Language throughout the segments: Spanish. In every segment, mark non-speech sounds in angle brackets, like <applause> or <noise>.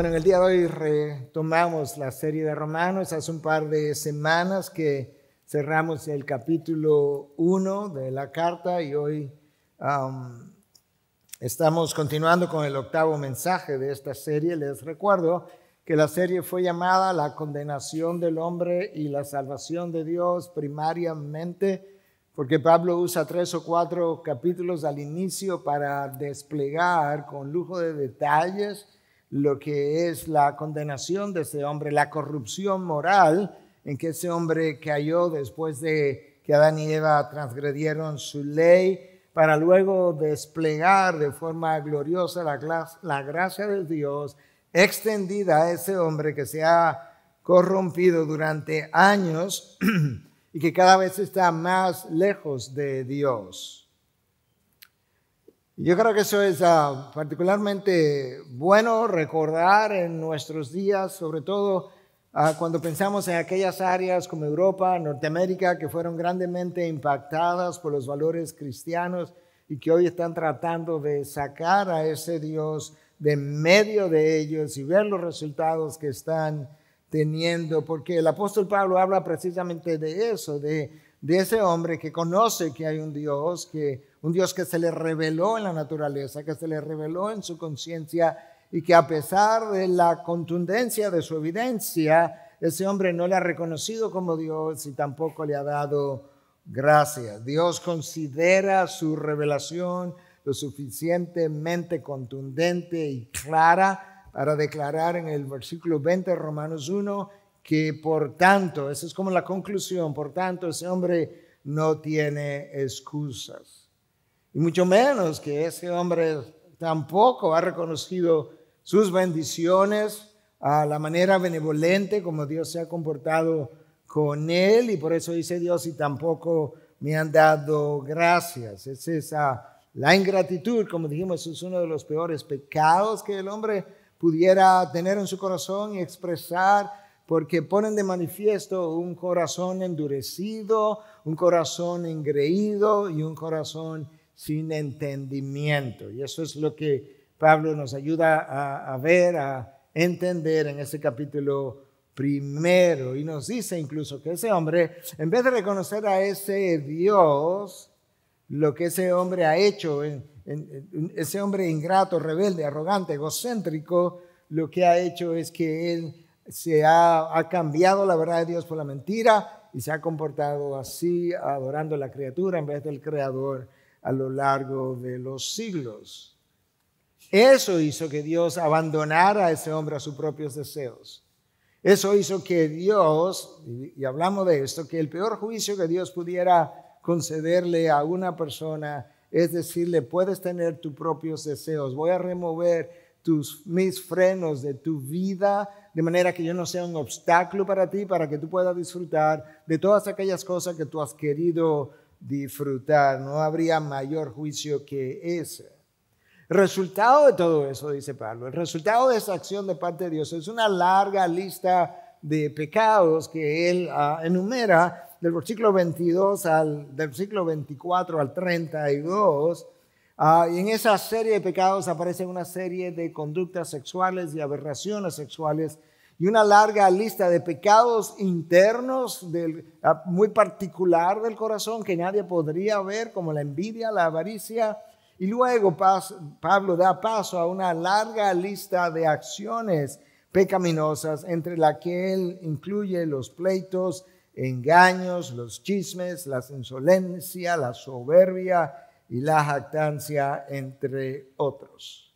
bueno, en el día de hoy retomamos la serie de Romanos. Hace un par de semanas que cerramos el capítulo 1 de la carta y hoy um, estamos continuando con el octavo mensaje de esta serie. Les recuerdo que la serie fue llamada La condenación del hombre y la salvación de Dios primariamente porque Pablo usa tres o cuatro capítulos al inicio para desplegar con lujo de detalles lo que es la condenación de ese hombre, la corrupción moral en que ese hombre cayó después de que Adán y Eva transgredieron su ley, para luego desplegar de forma gloriosa la, gracia de Dios extendida a ese hombre que se ha corrompido durante años <clears throat> y que cada vez está más lejos de Dios. Yo creo que eso es ah, particularmente bueno recordar en nuestros días, sobre todo ah, cuando pensamos en aquellas áreas como Europa, Norteamérica, que fueron grandemente impactadas por los valores cristianos y que hoy están tratando de sacar a ese Dios de medio de ellos y ver los resultados que están teniendo, porque el apóstol Pablo habla precisamente de eso, de ese hombre que conoce que hay un Dios que un Dios que se le reveló en la naturaleza, que se le reveló en su conciencia y que a pesar de la contundencia de su evidencia, ese hombre no le ha reconocido como Dios y tampoco le ha dado gracias. Dios considera su revelación lo suficientemente contundente y clara para declarar en el versículo 20 de Romanos 1 que por tanto, esa es como la conclusión, por tanto ese hombre no tiene excusas y mucho menos que ese hombre tampoco ha reconocido sus bendiciones, a la manera benevolente como Dios se ha comportado con él y por eso dice Dios y tampoco me han dado gracias. Es esa la ingratitud, como dijimos, es uno de los peores pecados que el hombre pudiera tener en su corazón y expresar porque ponen de manifiesto un corazón endurecido, un corazón engreído y un corazón sin entendimiento. Y eso es lo que Pablo nos ayuda a, ver, a entender en ese capítulo primero. Y nos dice incluso que ese hombre, en vez de reconocer a ese Dios, lo que ese hombre ha hecho, ese hombre ingrato, rebelde, arrogante, egocéntrico, lo que ha hecho es que él se ha, ha, cambiado la verdad de Dios por la mentira y se ha comportado así, adorando a la criatura en vez del creador a lo largo de los siglos. Eso hizo que Dios abandonara a ese hombre a sus propios deseos. Eso hizo que Dios, y hablamos de esto, que el peor juicio que Dios pudiera concederle a una persona es decirle, puedes tener tus propios deseos, voy a remover tus, mis frenos de tu vida de manera que yo no sea un obstáculo para ti, para que tú puedas disfrutar de todas aquellas cosas que tú has querido disfrutar. No habría mayor juicio que ese. Resultado de todo eso, dice Pablo, el resultado de esa acción de parte de Dios es una larga lista de pecados que él ah, enumera del versículo 22 al del versículo 24 al 32. Ah, y en esa serie de pecados aparece una serie de conductas sexuales y aberraciones sexuales y una larga lista de pecados internos del, ah, muy particular del corazón que nadie podría ver, como la envidia, la avaricia. Y luego Pablo da paso a una larga lista de acciones pecaminosas, entre la que él incluye los pleitos, engaños, los chismes, la insolencia, la soberbia y la jactancia, entre otros.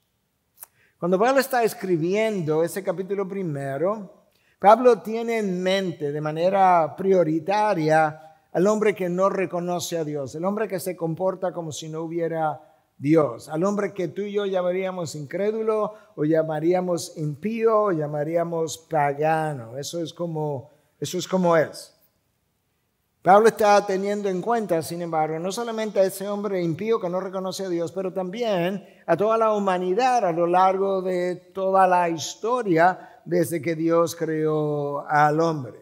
Cuando Pablo está escribiendo ese capítulo primero, Pablo tiene en mente de manera prioritaria al hombre que no reconoce a Dios, el hombre que se comporta como si no hubiera Dios, al hombre que tú y yo llamaríamos incrédulo o llamaríamos impío llamaríamos pagano. Eso es como, eso es como es. Pablo está teniendo en cuenta, sin embargo, no solamente a ese hombre impío que no reconoce a Dios, pero también a toda la humanidad a lo largo de toda la historia desde que Dios creó al hombre.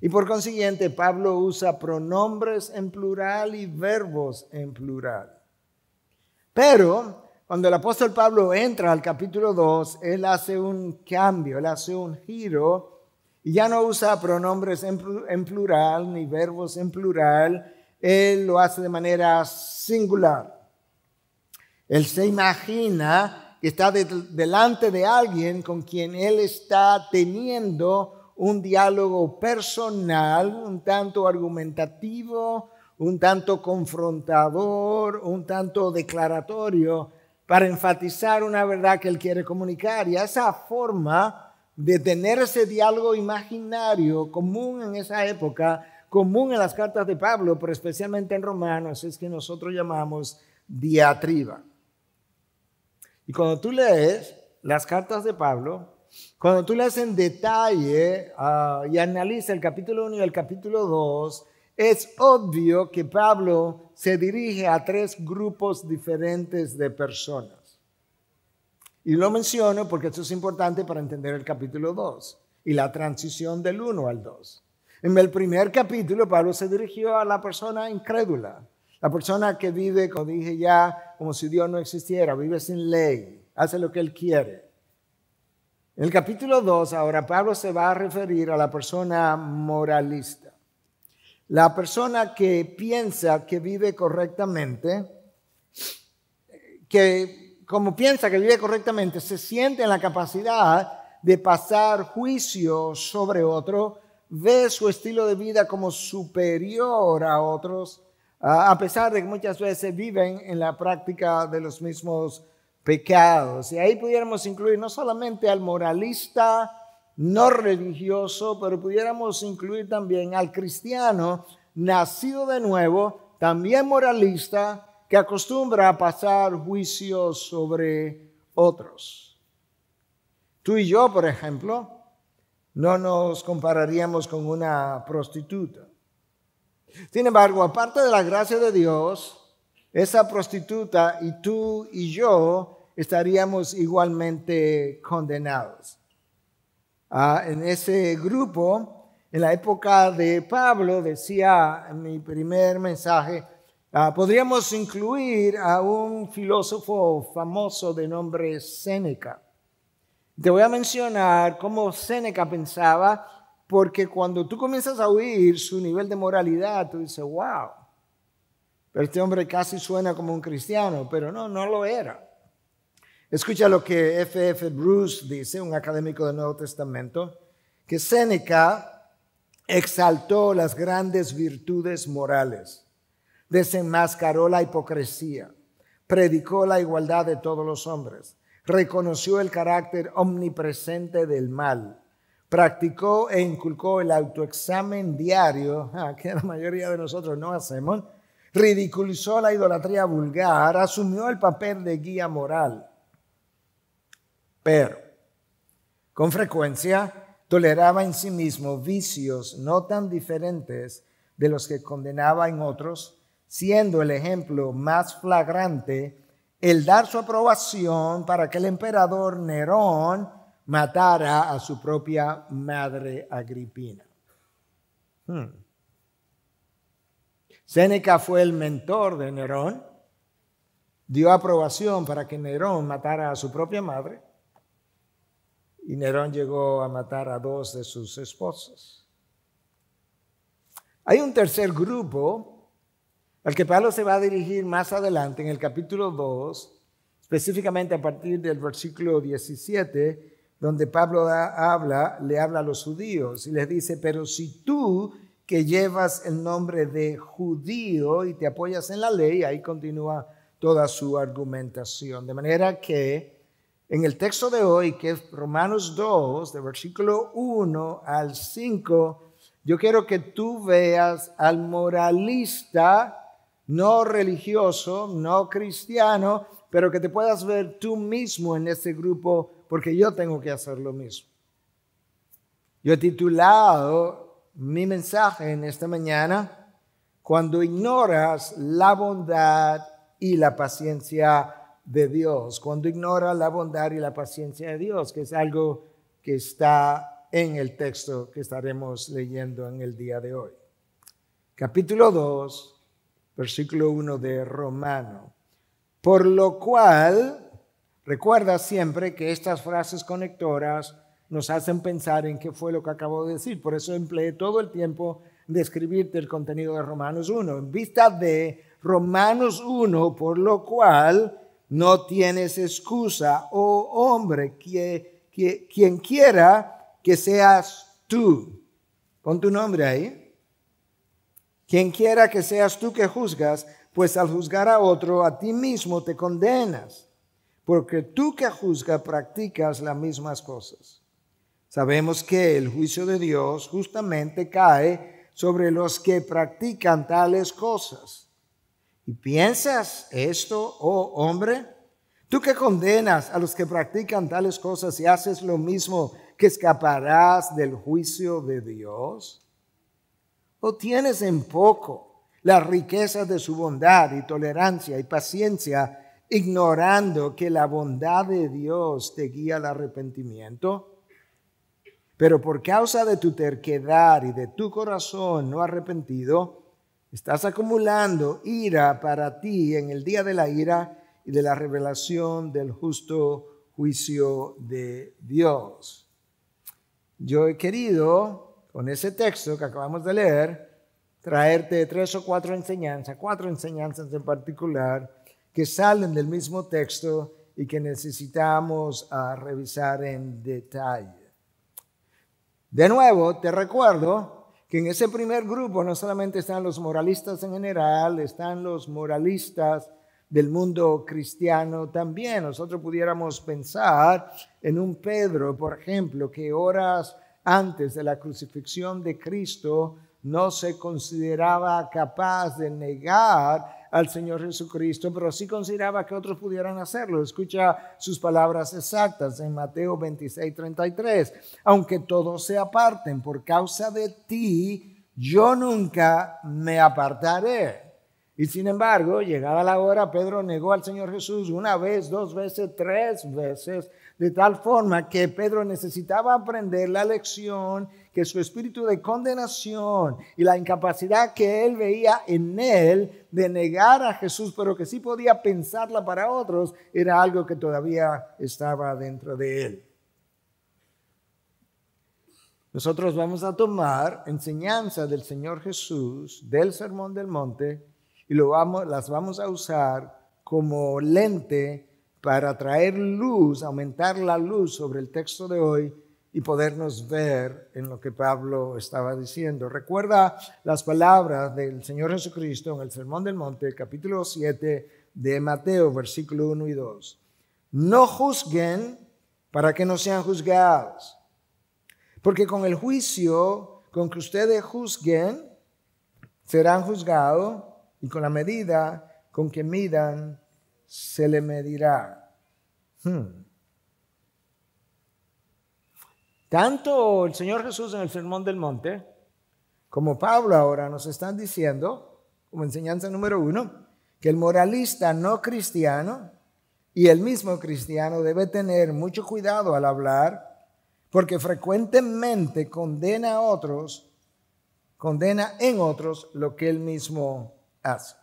Y por consiguiente, Pablo usa pronombres en plural y verbos en plural. Pero cuando el apóstol Pablo entra al capítulo 2, él hace un cambio, él hace un giro y ya no usa pronombres en plural ni verbos en plural. Él lo hace de manera singular. Él se imagina que está delante de alguien con quien él está teniendo un diálogo personal, un tanto argumentativo, un tanto confrontador, un tanto declaratorio, para enfatizar una verdad que él quiere comunicar. Y a esa forma de tener ese diálogo imaginario común en esa época, común en las cartas de Pablo, pero especialmente en Romanos, es que nosotros llamamos diatriba. Y cuando tú lees las cartas de Pablo, cuando tú lees en detalle ah, y analiza el capítulo 1 y el capítulo 2, es obvio que Pablo se dirige a tres grupos diferentes de personas. Y lo menciono porque esto es importante para entender el capítulo 2 y la transición del 1 al 2. En el primer capítulo, Pablo se dirigió a la persona incrédula, la persona que vive, como dije ya, como si Dios no existiera, vive sin ley, hace lo que él quiere. En el capítulo 2, ahora Pablo se va a referir a la persona moralista, la persona que piensa que vive correctamente, que como piensa que vive correctamente, se siente en la capacidad de pasar juicio sobre otro, ve su estilo de vida como superior a otros, a pesar de que muchas veces viven en la práctica de los mismos pecados. Y ahí pudiéramos incluir no solamente al moralista no religioso, pero pudiéramos incluir también al cristiano nacido de nuevo, también moralista, que acostumbra a pasar juicios sobre otros. Tú y yo, por ejemplo, no nos compararíamos con una prostituta. Sin embargo, aparte de la gracia de Dios, esa prostituta y tú y yo estaríamos igualmente condenados. Ah, en ese grupo, en la época de Pablo, decía en mi primer mensaje, Ah, podríamos incluir a un filósofo famoso de nombre Séneca. Te voy a mencionar cómo Séneca pensaba, porque cuando tú comienzas a oír su nivel de moralidad, tú dices, wow, este hombre casi suena como un cristiano, pero no, no lo era. Escucha lo que F.F. F. Bruce dice, un académico del Nuevo Testamento, que Séneca exaltó las grandes virtudes morales desenmascaró la hipocresía, predicó la igualdad de todos los hombres, reconoció el carácter omnipresente del mal, practicó e inculcó el autoexamen diario, <laughs> ah, que la mayoría de nosotros no hacemos, ridiculizó la idolatría vulgar, asumió el papel de guía moral. Pero, con frecuencia, toleraba en sí mismo vicios no tan diferentes de los que condenaba en otros siendo el ejemplo más flagrante el dar su aprobación para que el emperador Nerón matara a su propia madre Agripina. Hmm. Séneca fue el mentor de Nerón, dio aprobación para que Nerón matara a su propia madre y Nerón llegó a matar a dos de sus esposas. Hay un tercer grupo al que Pablo se va a dirigir más adelante en el capítulo 2, específicamente a partir del versículo 17, donde Pablo habla, le habla a los judíos y les dice, pero si tú que llevas el nombre de judío y te apoyas en la ley, ahí continúa toda su argumentación. De manera que en el texto de hoy, que es Romanos 2, de versículo 1 al 5, yo quiero que tú veas al moralista, no religioso, no cristiano, pero que te puedas ver tú mismo en este grupo, porque yo tengo que hacer lo mismo. Yo he titulado mi mensaje en esta mañana, cuando ignoras la bondad y la paciencia de Dios, cuando ignoras la bondad y la paciencia de Dios, que es algo que está en el texto que estaremos leyendo en el día de hoy. Capítulo 2, versículo 1 de Romano. Por lo cual, recuerda siempre que estas frases conectoras nos hacen pensar en qué fue lo que acabo de decir. Por eso empleé todo el tiempo describirte el contenido de Romanos 1. En vista de Romanos 1, por lo cual no tienes excusa, oh hombre, que, quien quiera que seas tú. Pon tu nombre ahí. Quien quiera que seas tú que juzgas, pues al juzgar a otro, a ti mismo te condenas, porque tú que juzgas practicas las mismas cosas. Sabemos que el juicio de Dios justamente cae sobre los que practican tales cosas. ¿Y piensas esto, oh hombre? Tú que condenas a los que practican tales cosas y haces lo mismo, que escaparás del juicio de Dios. ¿O tienes en poco, las riquezas de su bondad y tolerancia y paciencia, ignorando que la bondad de Dios te guía al arrepentimiento. Pero por causa de tu terquedad y de tu corazón no arrepentido, estás acumulando ira para ti en el día de la ira y de la revelación del justo juicio de Dios. Yo he querido con ese texto que acabamos de leer, traerte tres o cuatro enseñanzas, cuatro enseñanzas en particular, que salen del mismo texto y que necesitamos ah, revisar en detalle. De nuevo, te recuerdo que en ese primer grupo no solamente están los moralistas en general, están los moralistas del mundo cristiano también. Nosotros pudiéramos pensar en un Pedro, por ejemplo, que horas antes de la crucifixión de Cristo no se consideraba capaz de negar al Señor Jesucristo, pero sí consideraba que otros pudieran hacerlo. Escucha sus palabras exactas en Mateo 26, 33. Aunque todos se aparten por causa de ti, yo nunca me apartaré. Y sin embargo, llegada la hora, Pedro negó al Señor Jesús una vez, dos veces, tres veces, de tal forma que Pedro necesitaba aprender la lección que su espíritu de condenación y la incapacidad que él veía en él de negar a Jesús, pero que sí podía pensarla para otros, era algo que todavía estaba dentro de él. Nosotros vamos a tomar enseñanza del Señor Jesús, del Sermón del Monte, y las vamos a usar como lente para traer luz, aumentar la luz sobre el texto de hoy y podernos ver en lo que Pablo estaba diciendo. Recuerda las palabras del Señor Jesucristo en el Sermón del Monte, capítulo 7 de Mateo, versículo 1 y 2. No juzguen para que no sean juzgados, porque con el juicio con que ustedes juzguen, serán juzgados y con la medida con que midan, se le medirá. Hmm. Tanto el Señor Jesús en el Sermón del Monte, como Pablo ahora nos están diciendo, como enseñanza número uno, que el moralista no cristiano y el mismo cristiano debe tener mucho cuidado al hablar, porque frecuentemente condena a otros, condena en otros lo que él mismo hace.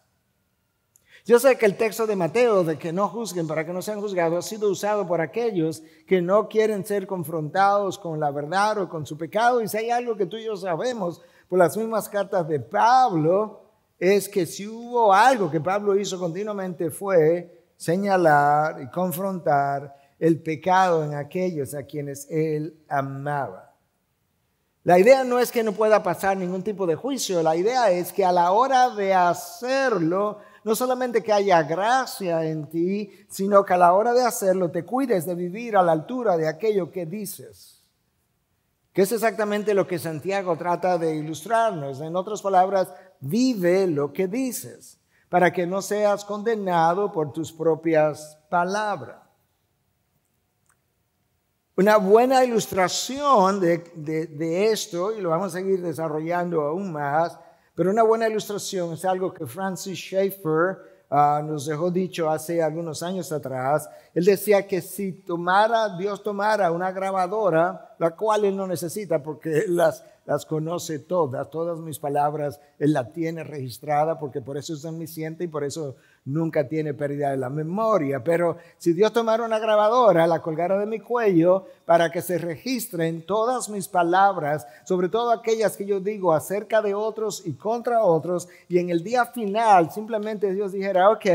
Yo sé que el texto de Mateo de que no juzguen para que no sean juzgados ha sido usado por aquellos que no quieren ser confrontados con la verdad o con su pecado. Y si hay algo que tú y yo sabemos por las mismas cartas de Pablo, es que si hubo algo que Pablo hizo continuamente fue señalar y confrontar el pecado en aquellos a quienes él amaba. La idea no es que no pueda pasar ningún tipo de juicio, la idea es que a la hora de hacerlo no solamente que haya gracia en ti, sino que a la hora de hacerlo te cuides de vivir a la altura de aquello que dices. Que es exactamente lo que Santiago trata de ilustrarnos. En otras palabras, vive lo que dices para que no seas condenado por tus propias palabras. Una buena ilustración de, esto, y lo vamos a seguir desarrollando aún más, pero una buena ilustración es algo que Francis Schaeffer ah, nos dejó dicho hace algunos años atrás, él decía que si tomara, Dios tomara una grabadora, la cual él no necesita porque él <laughs> las, conoce todas, todas mis palabras, él la tiene registrada porque por eso es omnisciente y por eso nunca tiene pérdida de la memoria. Pero si Dios tomara una grabadora, la colgara de mi cuello para que se registren todas mis palabras, sobre todo aquellas que yo digo acerca de otros y contra otros, y en el día final simplemente Dios dijera, ok,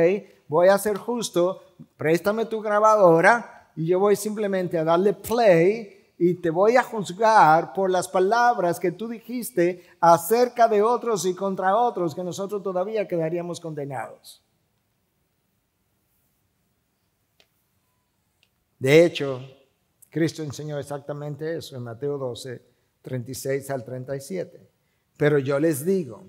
voy a ser justo, préstame tu grabadora y yo voy simplemente a darle play y te voy a juzgar por las palabras que tú dijiste acerca de otros y contra otros que nosotros todavía quedaríamos condenados. De hecho, Cristo enseñó exactamente eso en Mateo 12, 36 al 37. Pero yo les digo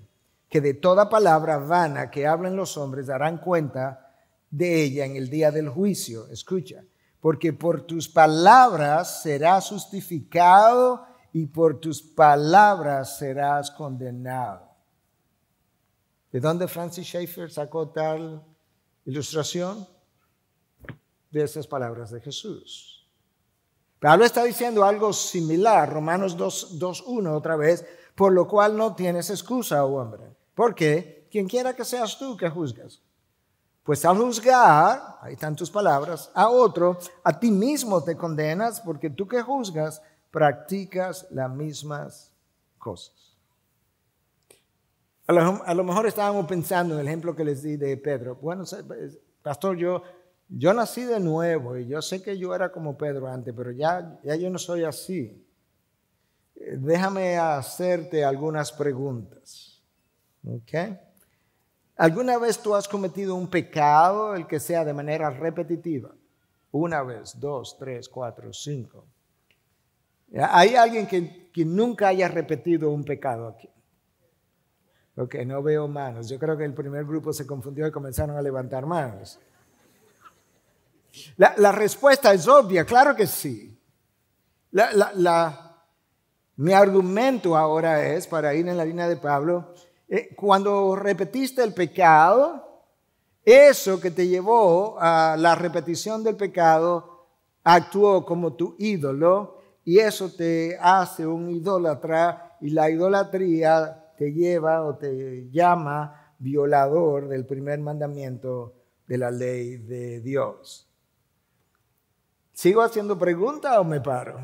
que de toda palabra vana que hablen los hombres darán cuenta de ella en el día del juicio. Escucha, porque por tus palabras serás justificado y por tus palabras serás condenado. ¿De dónde Francis Schaeffer sacó tal ilustración? esas palabras de Jesús. Pablo está diciendo algo similar, Romanos 2.1 otra vez, por lo cual no tienes excusa, oh hombre. Porque quien quiera que seas tú que juzgas, pues al juzgar, hay tantas palabras, a otro, a ti mismo te condenas, porque tú que juzgas, practicas las mismas cosas. A lo, a lo mejor estábamos pensando en el ejemplo que les di de Pedro. Bueno, pues, pastor, yo yo nací de nuevo y yo sé que yo era como Pedro antes, pero ya, ya yo no soy así. Eh, déjame hacerte algunas preguntas. ¿Alguna vez tú has cometido un pecado, el que sea de manera repetitiva? Una vez, dos, tres, cuatro, cinco. ¿Hay alguien que, que nunca haya repetido un pecado aquí? Ok, no veo manos. Yo creo que el primer grupo se confundió y comenzaron a levantar manos. La, respuesta es obvia, claro que sí. mi argumento ahora es, para ir en la línea de Pablo, eh, cuando repetiste el pecado, eso que te llevó a la repetición del pecado actuó como tu ídolo y eso te hace un idólatra y la idolatría te lleva o te llama violador del primer mandamiento de la ley de Dios. ¿Sigo haciendo preguntas o me paro?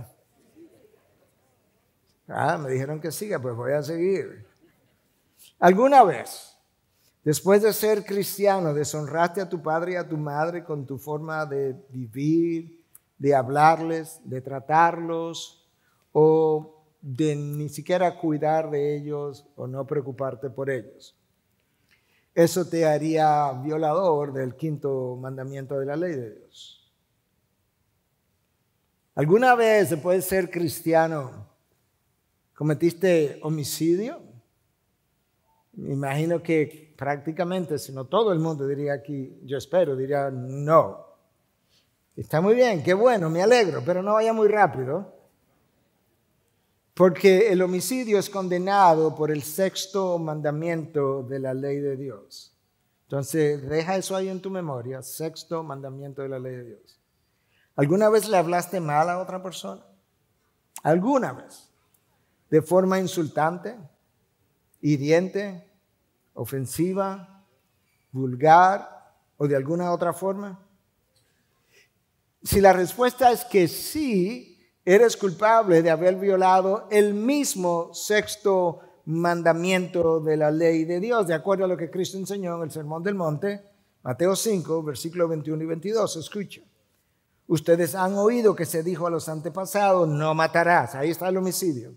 Ah, me dijeron que siga, pues voy a seguir. ¿Alguna vez, después de ser cristiano, deshonraste a tu padre y a tu madre con tu forma de vivir, de hablarles, de tratarlos, o de ni siquiera cuidar de ellos o no preocuparte por ellos? Eso te haría violador del quinto mandamiento de la ley de Dios. ¿Alguna vez después de ser cristiano cometiste homicidio? Me imagino que prácticamente, si no todo el mundo diría aquí, yo espero, diría no. Está muy bien, qué bueno, me alegro, pero no vaya muy rápido. Porque el homicidio es condenado por el sexto mandamiento de la ley de Dios. Entonces, deja eso ahí en tu memoria, sexto mandamiento de la ley de Dios. ¿Alguna vez le hablaste mal a otra persona? ¿Alguna vez? ¿De forma insultante, hiriente, ofensiva, vulgar o de alguna otra forma? Si la respuesta es que sí, eres culpable de haber violado el mismo sexto mandamiento de la ley de Dios, de acuerdo a lo que Cristo enseñó en el Sermón del Monte, Mateo 5, versículos 21 y 22. Escucha. Ustedes han oído que se dijo a los antepasados, no matarás. Ahí está el homicidio.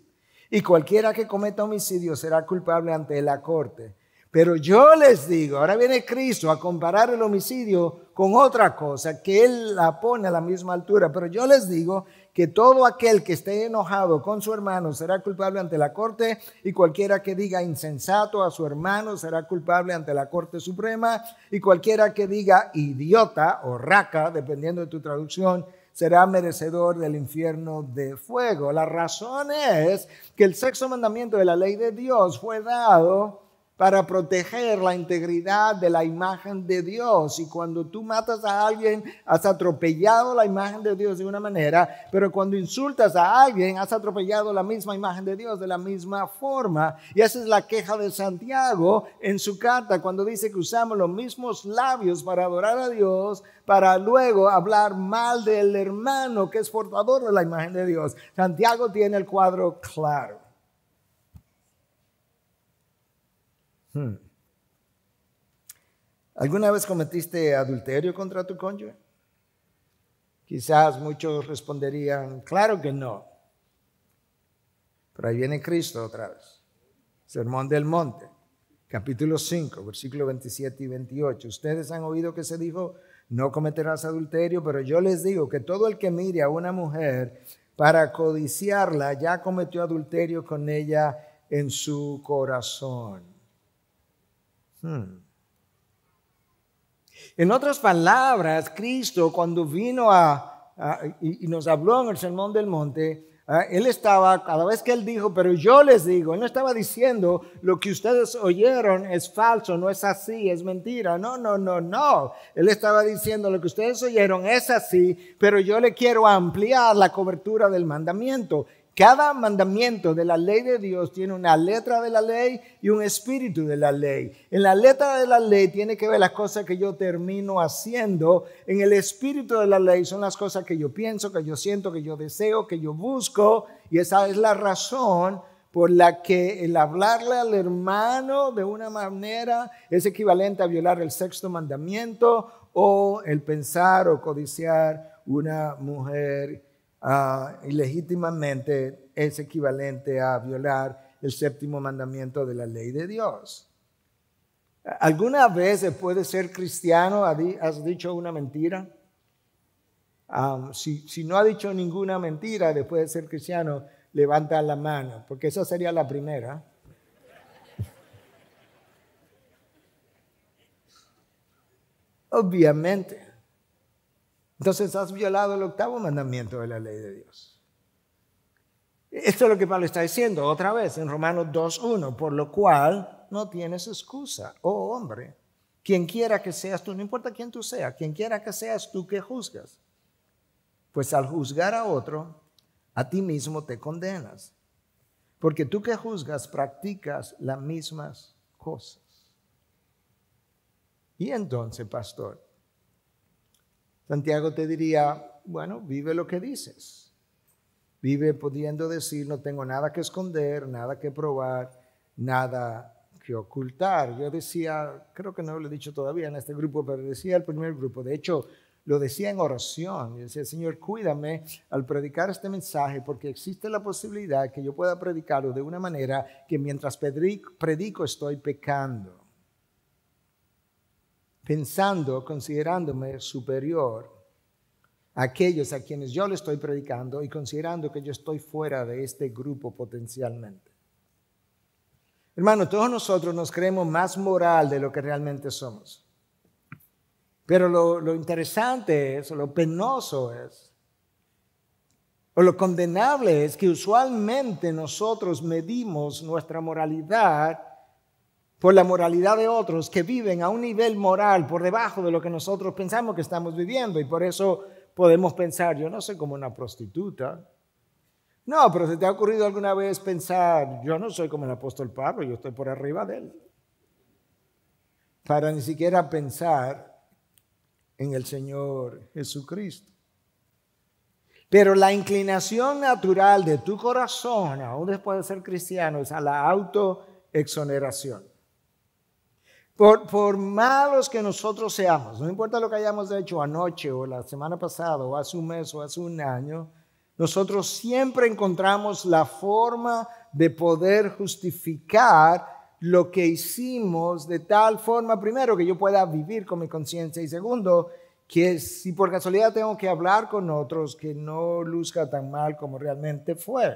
Y cualquiera que cometa homicidio será culpable ante la corte. Pero yo les digo, ahora viene Cristo a comparar el homicidio con otra cosa, que Él la pone a la misma altura. Pero yo les digo que todo aquel que esté enojado con su hermano será culpable ante la corte y cualquiera que diga insensato a su hermano será culpable ante la corte suprema y cualquiera que diga idiota o raca, dependiendo de tu traducción, será merecedor del infierno de fuego. La razón es que el sexto mandamiento de la ley de Dios fue dado para proteger la integridad de la imagen de Dios. Y cuando tú matas a alguien, has atropellado la imagen de Dios de una manera, pero cuando insultas a alguien, has atropellado la misma imagen de Dios de la misma forma. Y esa es la queja de Santiago en su carta, cuando dice que usamos los mismos labios para adorar a Dios, para luego hablar mal del hermano que es portador de la imagen de Dios. Santiago tiene el cuadro claro. Hmm. ¿Alguna vez cometiste adulterio contra tu cónyuge? Quizás muchos responderían, claro que no. Pero ahí viene Cristo otra vez. Sermón del Monte, capítulo 5, versículos 27 y 28. Ustedes han oído que se dijo, no cometerás adulterio, pero yo les digo que todo el que mire a una mujer para codiciarla ya cometió adulterio con ella en su corazón. Hmm. En otras palabras, Cristo cuando vino a, y, nos habló en el Sermón del Monte, ah, él estaba, cada vez que él dijo, pero yo les digo, no estaba diciendo, lo que ustedes oyeron es falso, no es así, es mentira. No, no, no, no. Él estaba diciendo, lo que ustedes oyeron es así, pero yo le quiero ampliar la cobertura del mandamiento. Cada mandamiento de la ley de Dios tiene una letra de la ley y un espíritu de la ley. En la letra de la ley tiene que ver las cosas que yo termino haciendo. En el espíritu de la ley son las cosas que yo pienso, que yo siento, que yo deseo, que yo busco. Y esa es la razón por la que el hablarle al hermano de una manera es equivalente a violar el sexto mandamiento o el pensar o codiciar una mujer ilegítimamente ah, es equivalente a violar el séptimo mandamiento de la ley de Dios. ¿Alguna vez después de ser cristiano has dicho una mentira? si, si, no ha dicho ninguna mentira después de ser cristiano, levanta la mano, porque esa sería la primera. Obviamente. Entonces has violado el octavo mandamiento de la ley de Dios. Esto es lo que Pablo está diciendo otra vez en Romanos 2.1, por lo cual no tienes excusa, oh hombre, quien quiera que seas tú, no importa quién tú seas, quien quiera que seas tú que juzgas, pues al juzgar a otro, a ti mismo te condenas, porque tú que juzgas practicas las mismas cosas. Y entonces, pastor, Santiago te diría, bueno, vive lo que dices. Vive pudiendo decir, no tengo nada que esconder, nada que probar, nada que ocultar. Yo decía, creo que no lo he dicho todavía en este grupo, pero decía el primer grupo, de hecho, lo decía en oración. Yo decía, Señor, cuídame al predicar este mensaje porque existe la posibilidad que yo pueda predicarlo de una manera que mientras predico estoy pecando pensando, considerándome superior a aquellos a quienes yo le estoy predicando y considerando que yo estoy fuera de este grupo potencialmente. Hermano, todos nosotros nos creemos más moral de lo que realmente somos. Pero lo, interesante es, lo penoso es, o lo condenable es que usualmente nosotros medimos nuestra moralidad por la moralidad de otros que viven a un nivel moral por debajo de lo que nosotros pensamos que estamos viviendo y por eso podemos pensar, yo no soy como una prostituta. No, pero se te ha ocurrido alguna vez pensar, yo no soy como el apóstol Pablo, yo estoy por arriba de él. Para ni siquiera pensar en el Señor Jesucristo. Pero la inclinación natural de tu corazón, aún después de ser cristiano, es a la autoexoneración. Por, malos que nosotros seamos, no importa lo que hayamos hecho anoche o la semana pasada o hace un mes o hace un año, nosotros siempre encontramos la forma de poder justificar lo que hicimos de tal forma, primero, que yo pueda vivir con mi conciencia y segundo, que si por casualidad tengo que hablar con otros, que no luzca tan mal como realmente fue.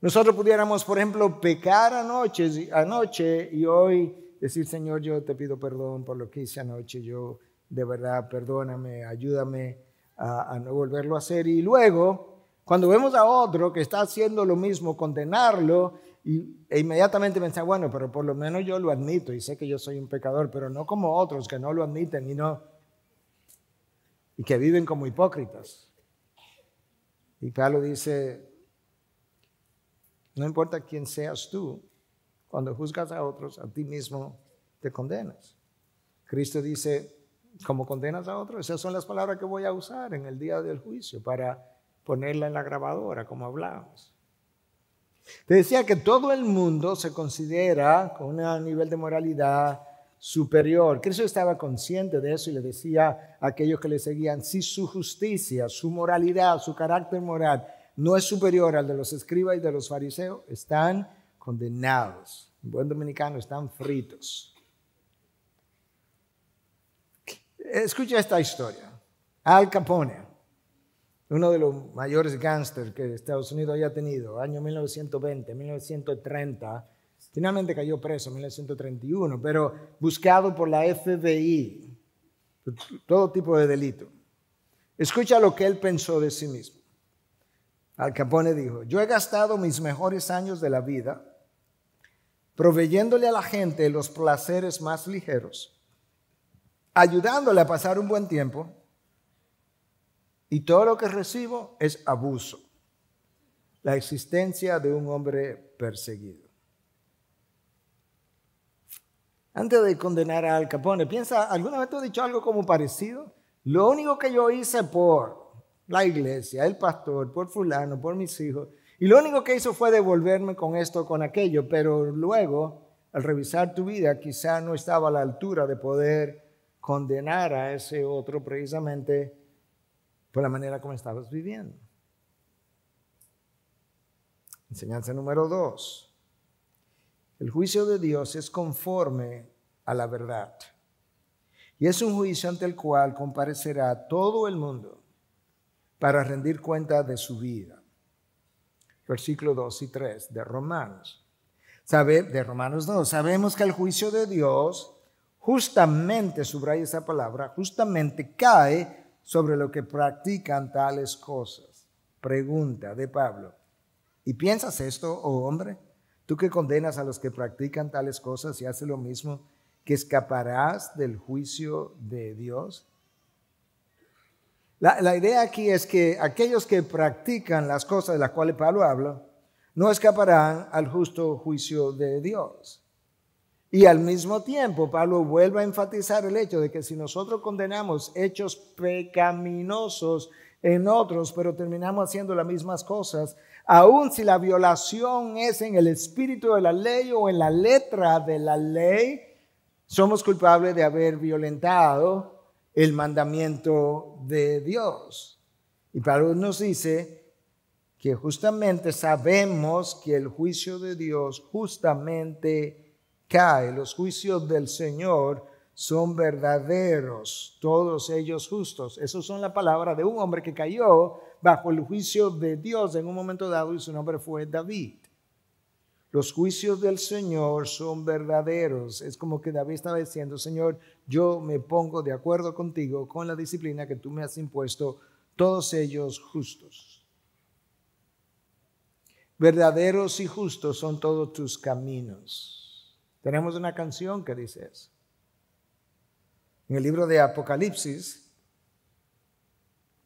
Nosotros pudiéramos, por ejemplo, pecar anoche, anoche y hoy decir, Señor, yo te pido perdón por lo que hice anoche, yo de verdad perdóname, ayúdame a, no volverlo a hacer. Y luego, cuando vemos a otro que está haciendo lo mismo, condenarlo, e inmediatamente pensar, bueno, pero por lo menos yo lo admito y sé que yo soy un pecador, pero no como otros que no lo admiten y no, y que viven como hipócritas. Y Pablo dice, no importa quién seas tú, cuando juzgas a otros, a ti mismo te condenas. Cristo dice, como condenas a otros, esas son las palabras que voy a usar en el día del juicio para ponerla en la grabadora, como hablamos. Te decía que todo el mundo se considera con un nivel de moralidad superior. Cristo estaba consciente de eso y le decía a aquellos que le seguían, si su justicia, su moralidad, su carácter moral no es superior al de los escribas y de los fariseos, están condenados. buen dominicano, están fritos. Escucha esta historia. Al Capone, uno de los mayores gángsters que Estados Unidos haya tenido, año 1920, 1930, finalmente cayó preso en 1931, pero buscado por la FBI, todo tipo de delito. Escucha lo que él pensó de sí mismo. Al Capone dijo, yo he gastado mis mejores años de la vida proveyéndole a la gente los placeres más ligeros, ayudándole a pasar un buen tiempo, y todo lo que recibo es abuso, la existencia de un hombre perseguido. Antes de condenar a Al Capone, piensa, ¿alguna vez te has dicho algo como parecido? Lo único que yo hice por la iglesia, el pastor, por fulano, por mis hijos. Y lo único que hizo fue devolverme con esto, con aquello, pero luego, al revisar tu vida, quizá no estaba a la altura de poder condenar a ese otro precisamente por la manera como estabas viviendo. Enseñanza número dos. El juicio de Dios es conforme a la verdad. Y es un juicio ante el cual comparecerá todo el mundo para rendir cuenta de su vida. Versículo 2 y 3 de Romanos. Sabe, de Romanos 2, sabemos que el juicio de Dios justamente, subraya esa palabra, justamente cae sobre lo que practican tales cosas. Pregunta de Pablo. ¿Y piensas esto, oh hombre? Tú que condenas a los que practican tales cosas y haces lo mismo, que escaparás del juicio de Dios. La, idea aquí es que aquellos que practican las cosas de las cuales Pablo habla, no escaparán al justo juicio de Dios. Y al mismo tiempo, Pablo vuelve a enfatizar el hecho de que si nosotros condenamos hechos pecaminosos en otros, pero terminamos haciendo las mismas cosas, aun si la violación es en el espíritu de la ley o en la letra de la ley, somos culpables de haber violentado el mandamiento de Dios. Y Pablo nos dice que justamente sabemos que el juicio de Dios justamente cae. Los juicios del Señor son verdaderos, todos ellos justos. Esas son la palabra de un hombre que cayó bajo el juicio de Dios en un momento dado y su nombre fue David. Los juicios del Señor son verdaderos. Es como que David estaba diciendo, Señor, yo me pongo de acuerdo contigo con la disciplina que tú me has impuesto, todos ellos justos. Verdaderos y justos son todos tus caminos. Tenemos una canción que dice eso. En el libro de Apocalipsis,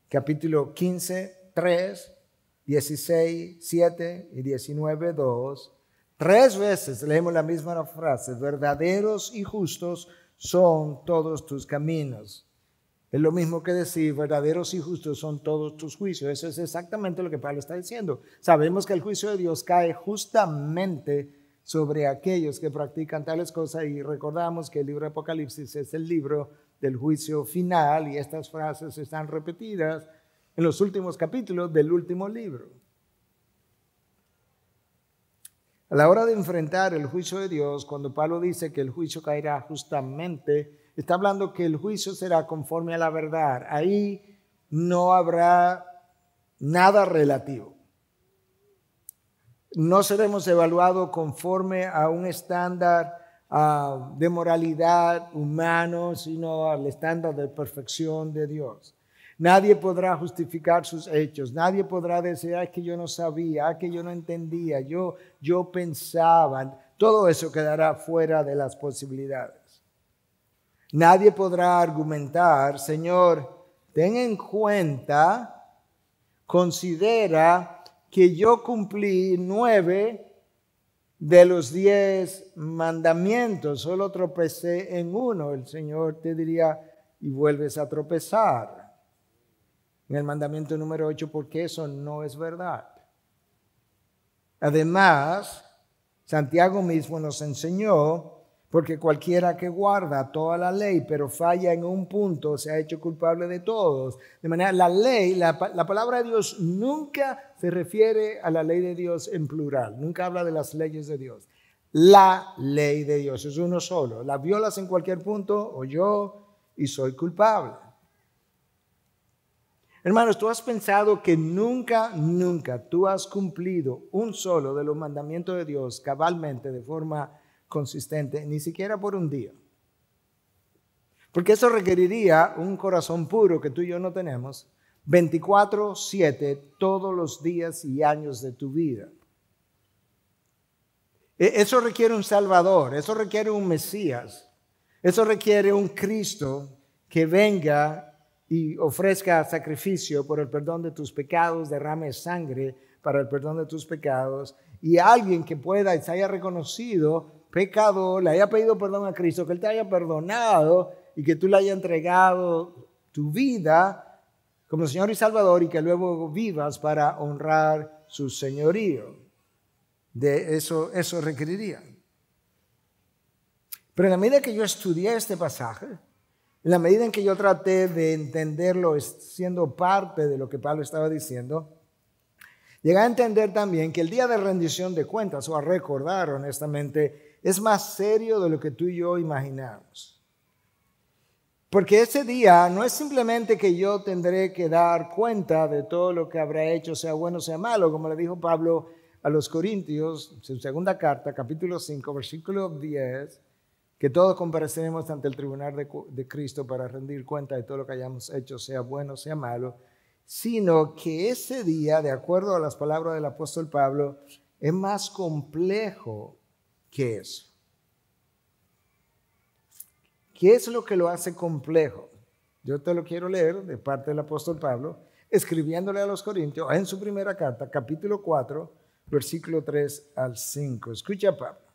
capítulo 15, 3, 16, 7 y 19, 2, Tres veces leemos la misma frase, verdaderos y justos son todos tus caminos. Es lo mismo que decir, verdaderos y justos son todos tus juicios. Eso es exactamente lo que Pablo está diciendo. Sabemos que el juicio de Dios cae justamente sobre aquellos que practican tales cosas y recordamos que el libro de Apocalipsis es el libro del juicio final y estas frases están repetidas en los últimos capítulos del último libro. A la hora de enfrentar el juicio de Dios, cuando Pablo dice que el juicio caerá justamente, está hablando que el juicio será conforme a la verdad. Ahí no habrá nada relativo. No seremos evaluados conforme a un estándar ah, de moralidad humano, sino al estándar de perfección de Dios. Nadie podrá justificar sus hechos. Nadie podrá decir, ay, ah, que yo no sabía, ay, ah, que yo no entendía, yo, yo pensaba. Todo eso quedará fuera de las posibilidades. Nadie podrá argumentar, Señor, ten en cuenta, considera que yo cumplí nueve de los diez mandamientos, solo tropecé en uno. El Señor te diría, y vuelves a tropezar en el mandamiento número 8 porque eso no es verdad. Además, Santiago mismo nos enseñó, porque cualquiera que guarda toda la ley pero falla en un punto se ha hecho culpable de todos. De manera, la ley, la, la palabra de Dios nunca se refiere a la ley de Dios en plural, nunca habla de las leyes de Dios. La ley de Dios es uno solo. La violas en cualquier punto o yo y soy culpable. Hermanos, tú has pensado que nunca, nunca tú has cumplido un solo de los mandamientos de Dios cabalmente, de forma consistente, ni siquiera por un día. Porque eso requeriría un corazón puro que tú y yo no tenemos, 24/7 todos los días y años de tu vida. E, eso requiere un Salvador, eso requiere un Mesías, eso requiere un Cristo que venga y ofrezca sacrificio por el perdón de tus pecados, derrame sangre para el perdón de tus pecados, y alguien que pueda y se haya reconocido pecado, le haya pedido perdón a Cristo, que Él te haya perdonado y que tú le haya entregado tu vida como Señor y Salvador y que luego vivas para honrar su señorío. De eso, eso requeriría. Pero en la medida que yo estudié este pasaje, en la medida en que yo traté de entenderlo siendo parte de lo que Pablo estaba diciendo, llegué a entender también que el día de rendición de cuentas, o a recordar honestamente, es más serio de lo que tú y yo imaginamos. Porque ese día no es simplemente que yo tendré que dar cuenta de todo lo que habrá hecho, sea bueno o sea malo, como le dijo Pablo a los Corintios, su segunda carta, capítulo 5, versículo 10 que todos compareceremos ante el tribunal de, Cristo para rendir cuenta de todo lo que hayamos hecho, sea bueno, sea malo, sino que ese día, de acuerdo a las palabras del apóstol Pablo, es más complejo que eso. ¿Qué es lo que lo hace complejo? Yo te lo quiero leer de parte del apóstol Pablo, escribiéndole a los Corintios en su primera carta, capítulo 4, versículo 3 al 5. Escucha, Pablo.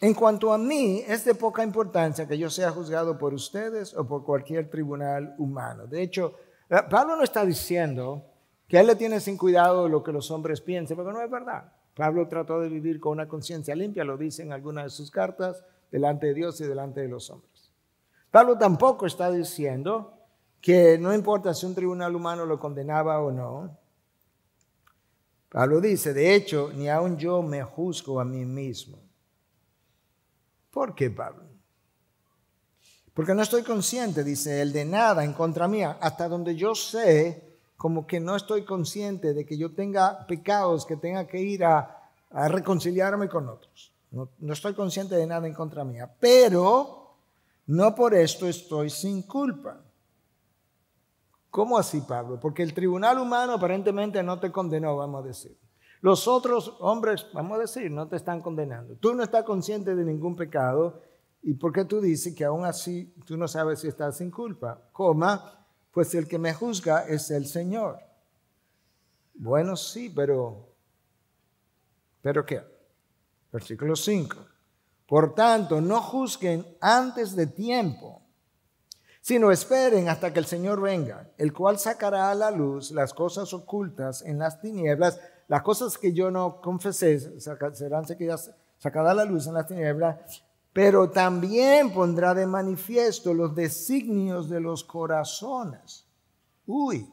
En cuanto a mí, es de poca importancia que yo sea juzgado por ustedes o por cualquier tribunal humano. De hecho, eh, Pablo no está diciendo que él le tiene sin cuidado lo que los hombres piensen, porque no es verdad. Pablo trató de vivir con una conciencia limpia, lo dice en algunas de sus cartas, delante de Dios y delante de los hombres. Pablo tampoco está diciendo que no importa si un tribunal humano lo condenaba o no. Pablo dice, de hecho, ni aun yo me juzgo a mí mismo. ¿Por qué, Pablo? Porque no estoy consciente, dice él, de nada en contra mía, hasta donde yo sé, como que no estoy consciente de que yo tenga pecados, que tenga que ir a, reconciliarme con otros. No, no estoy consciente de nada en contra mía, pero no por esto estoy sin culpa. ¿Cómo así, Pablo? Porque el tribunal humano aparentemente no te condenó, vamos a decir. Los otros hombres, vamos a decir, no te están condenando. Tú no estás consciente de ningún pecado. ¿Y por qué tú dices que aún así tú no sabes si estás sin culpa? Coma, pues el que me juzga es el Señor. Bueno, sí, pero ¿Pero qué? Versículo 5. Por tanto, no juzguen antes de tiempo, sino esperen hasta que el Señor venga, el cual sacará a la luz las cosas ocultas en las tinieblas las cosas que yo no confesé serán sacadas a la luz en la tiniebla pero también pondrá de manifiesto los designios de los corazones. Uy,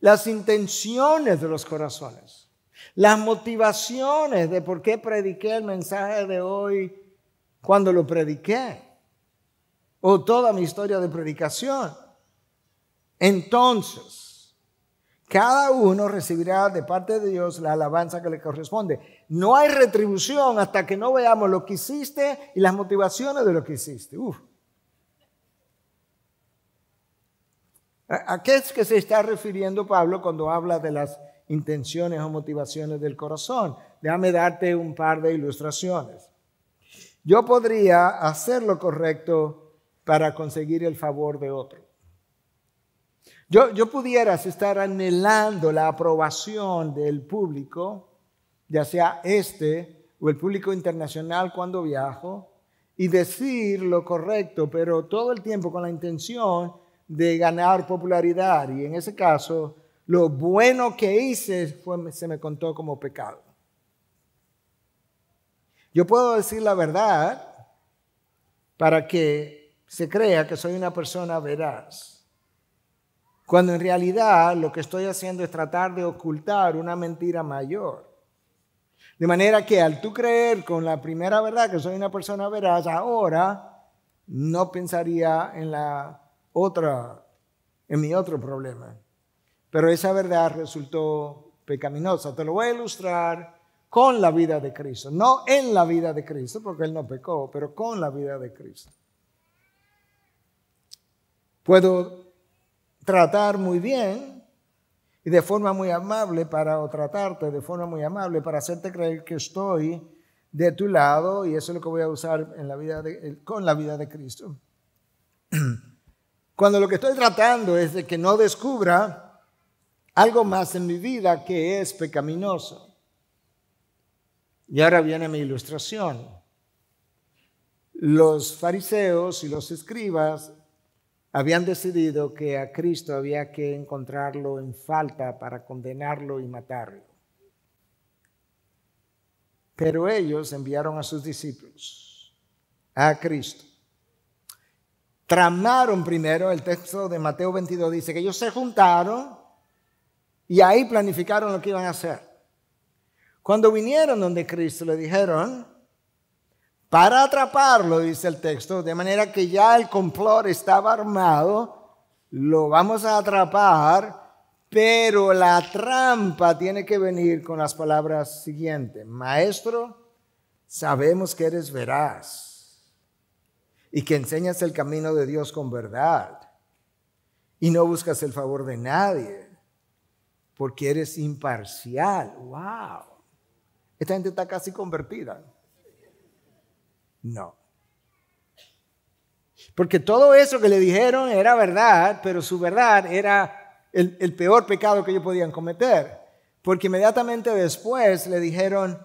las intenciones de los corazones, las motivaciones de por qué prediqué el mensaje de hoy cuando lo prediqué, o toda mi historia de predicación. Entonces, cada uno recibirá de parte de Dios la alabanza que le corresponde. No hay retribución hasta que no veamos lo que hiciste y las motivaciones de lo que hiciste. ¿A qué es que se está refiriendo Pablo cuando habla de las intenciones o motivaciones del corazón? Déjame darte un par de ilustraciones. Yo podría hacer lo correcto para conseguir el favor de otro. Yo, pudiera estar anhelando la aprobación del público, ya sea este o el público internacional cuando viajo, y decir lo correcto, pero todo el tiempo con la intención de ganar popularidad. Y en ese caso, lo bueno que hice fue, se me contó como pecado. Yo puedo decir la verdad para que se crea que soy una persona veraz cuando en realidad lo que estoy haciendo es tratar de ocultar una mentira mayor. De manera que al tú creer con la primera verdad que soy una persona veraz, ahora no pensaría en la otra, en mi otro problema. Pero esa verdad resultó pecaminosa. Te lo voy a ilustrar con la vida de Cristo. No en la vida de Cristo, porque Él no pecó, pero con la vida de Cristo. Puedo tratar muy bien y de forma muy amable para tratarte de forma muy amable para hacerte creer que estoy de tu lado y eso es lo que voy a usar en la vida con la vida de Cristo. <clears throat> Cuando lo que estoy tratando es de que no descubra algo más en mi vida que es pecaminoso. Y ahora viene mi ilustración. Los fariseos y los escribas habían decidido que a Cristo había que encontrarlo en falta para condenarlo y matarlo. Pero ellos enviaron a sus discípulos a Cristo. Tramaron primero, el texto de Mateo 22 dice que ellos se juntaron y ahí planificaron lo que iban a hacer. Cuando vinieron donde Cristo le dijeron, para atraparlo, dice el texto, de manera que ya el complot estaba armado, lo vamos a atrapar, pero la trampa tiene que venir con las palabras siguientes. Maestro, sabemos que eres veraz y que enseñas el camino de Dios con verdad y no buscas el favor de nadie porque eres imparcial. ¡Wow! Esta gente está casi convertida. No. Porque todo eso que le dijeron era verdad, pero su verdad era el, peor pecado que ellos podían cometer. Porque inmediatamente después le dijeron,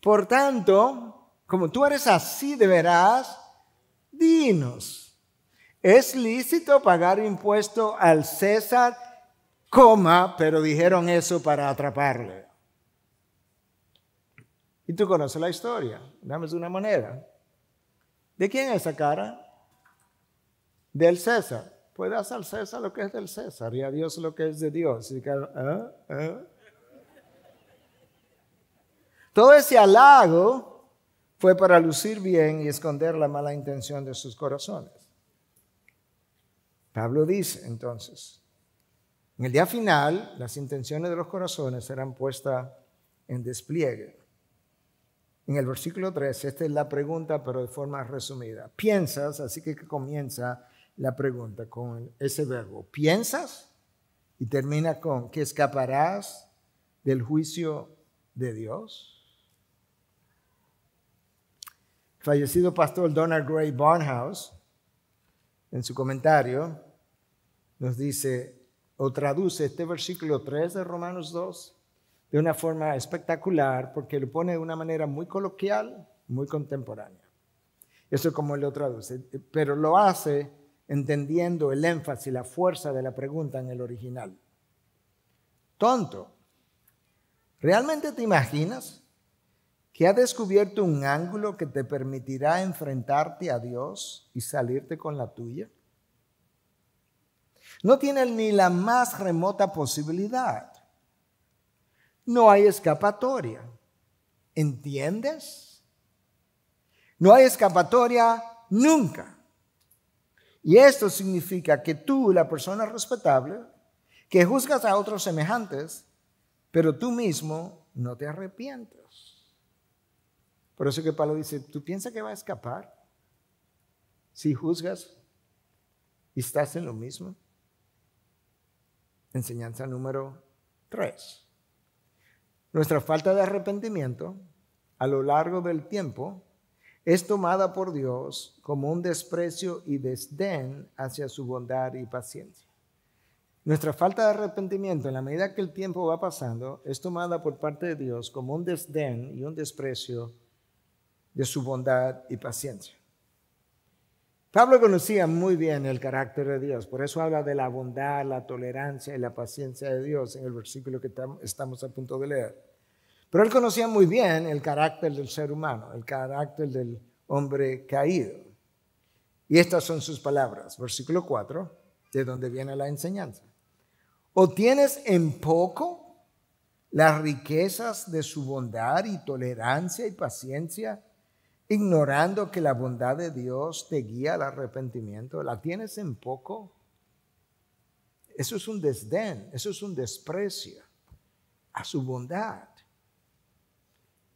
por tanto, como tú eres así de veras, dinos, ¿es lícito pagar impuesto al César? Coma, pero dijeron eso para atraparle. Y tú conoces la historia. Dame una moneda. ¿De quién es esa cara? Del César. Pues das al César lo que es del César y a Dios lo que es de Dios. ¿eh? ¿Eh? Todo ese halago fue para lucir bien y esconder la mala intención de sus corazones. Pablo dice entonces, en el día final las intenciones de los corazones serán puestas en despliegue. En el versículo 3, esta es la pregunta, pero de forma resumida. Piensas, así que comienza la pregunta con ese verbo. ¿Piensas? Y termina con, ¿qué escaparás del juicio de Dios? fallecido pastor Donald Gray Barnhouse, en su comentario, nos dice, o traduce este versículo 3 de Romanos 2 de una forma espectacular porque lo pone de una manera muy coloquial, muy contemporánea. Eso es como lo traduce, pero lo hace entendiendo el énfasis, la fuerza de la pregunta en el original. Tonto, ¿realmente te imaginas que ha descubierto un ángulo que te permitirá enfrentarte a Dios y salirte con la tuya? No tiene ni la más remota posibilidad no hay escapatoria. ¿Entiendes? No hay escapatoria nunca. Y esto significa que tú, la persona respetable, que juzgas a otros semejantes, pero tú mismo no te arrepientes. Por eso que Pablo dice, ¿tú piensas que va a escapar si juzgas y estás en lo mismo? Enseñanza número 3. Nuestra falta de arrepentimiento a lo largo del tiempo es tomada por Dios como un desprecio y desdén hacia su bondad y paciencia. Nuestra falta de arrepentimiento en la medida que el tiempo va pasando es tomada por parte de Dios como un desdén y un desprecio de su bondad y paciencia. Pablo conocía muy bien el carácter de Dios, por eso habla de la bondad, la tolerancia y la paciencia de Dios en el versículo que estamos a punto de leer. Pero él conocía muy bien el carácter del ser humano, el carácter del hombre caído. Y estas son sus palabras, versículo 4, de donde viene la enseñanza. O tienes en poco las riquezas de su bondad y tolerancia y paciencia, ignorando que la bondad de Dios te guía al arrepentimiento. ¿La tienes en poco? Eso es un desdén, eso es un desprecio a su bondad.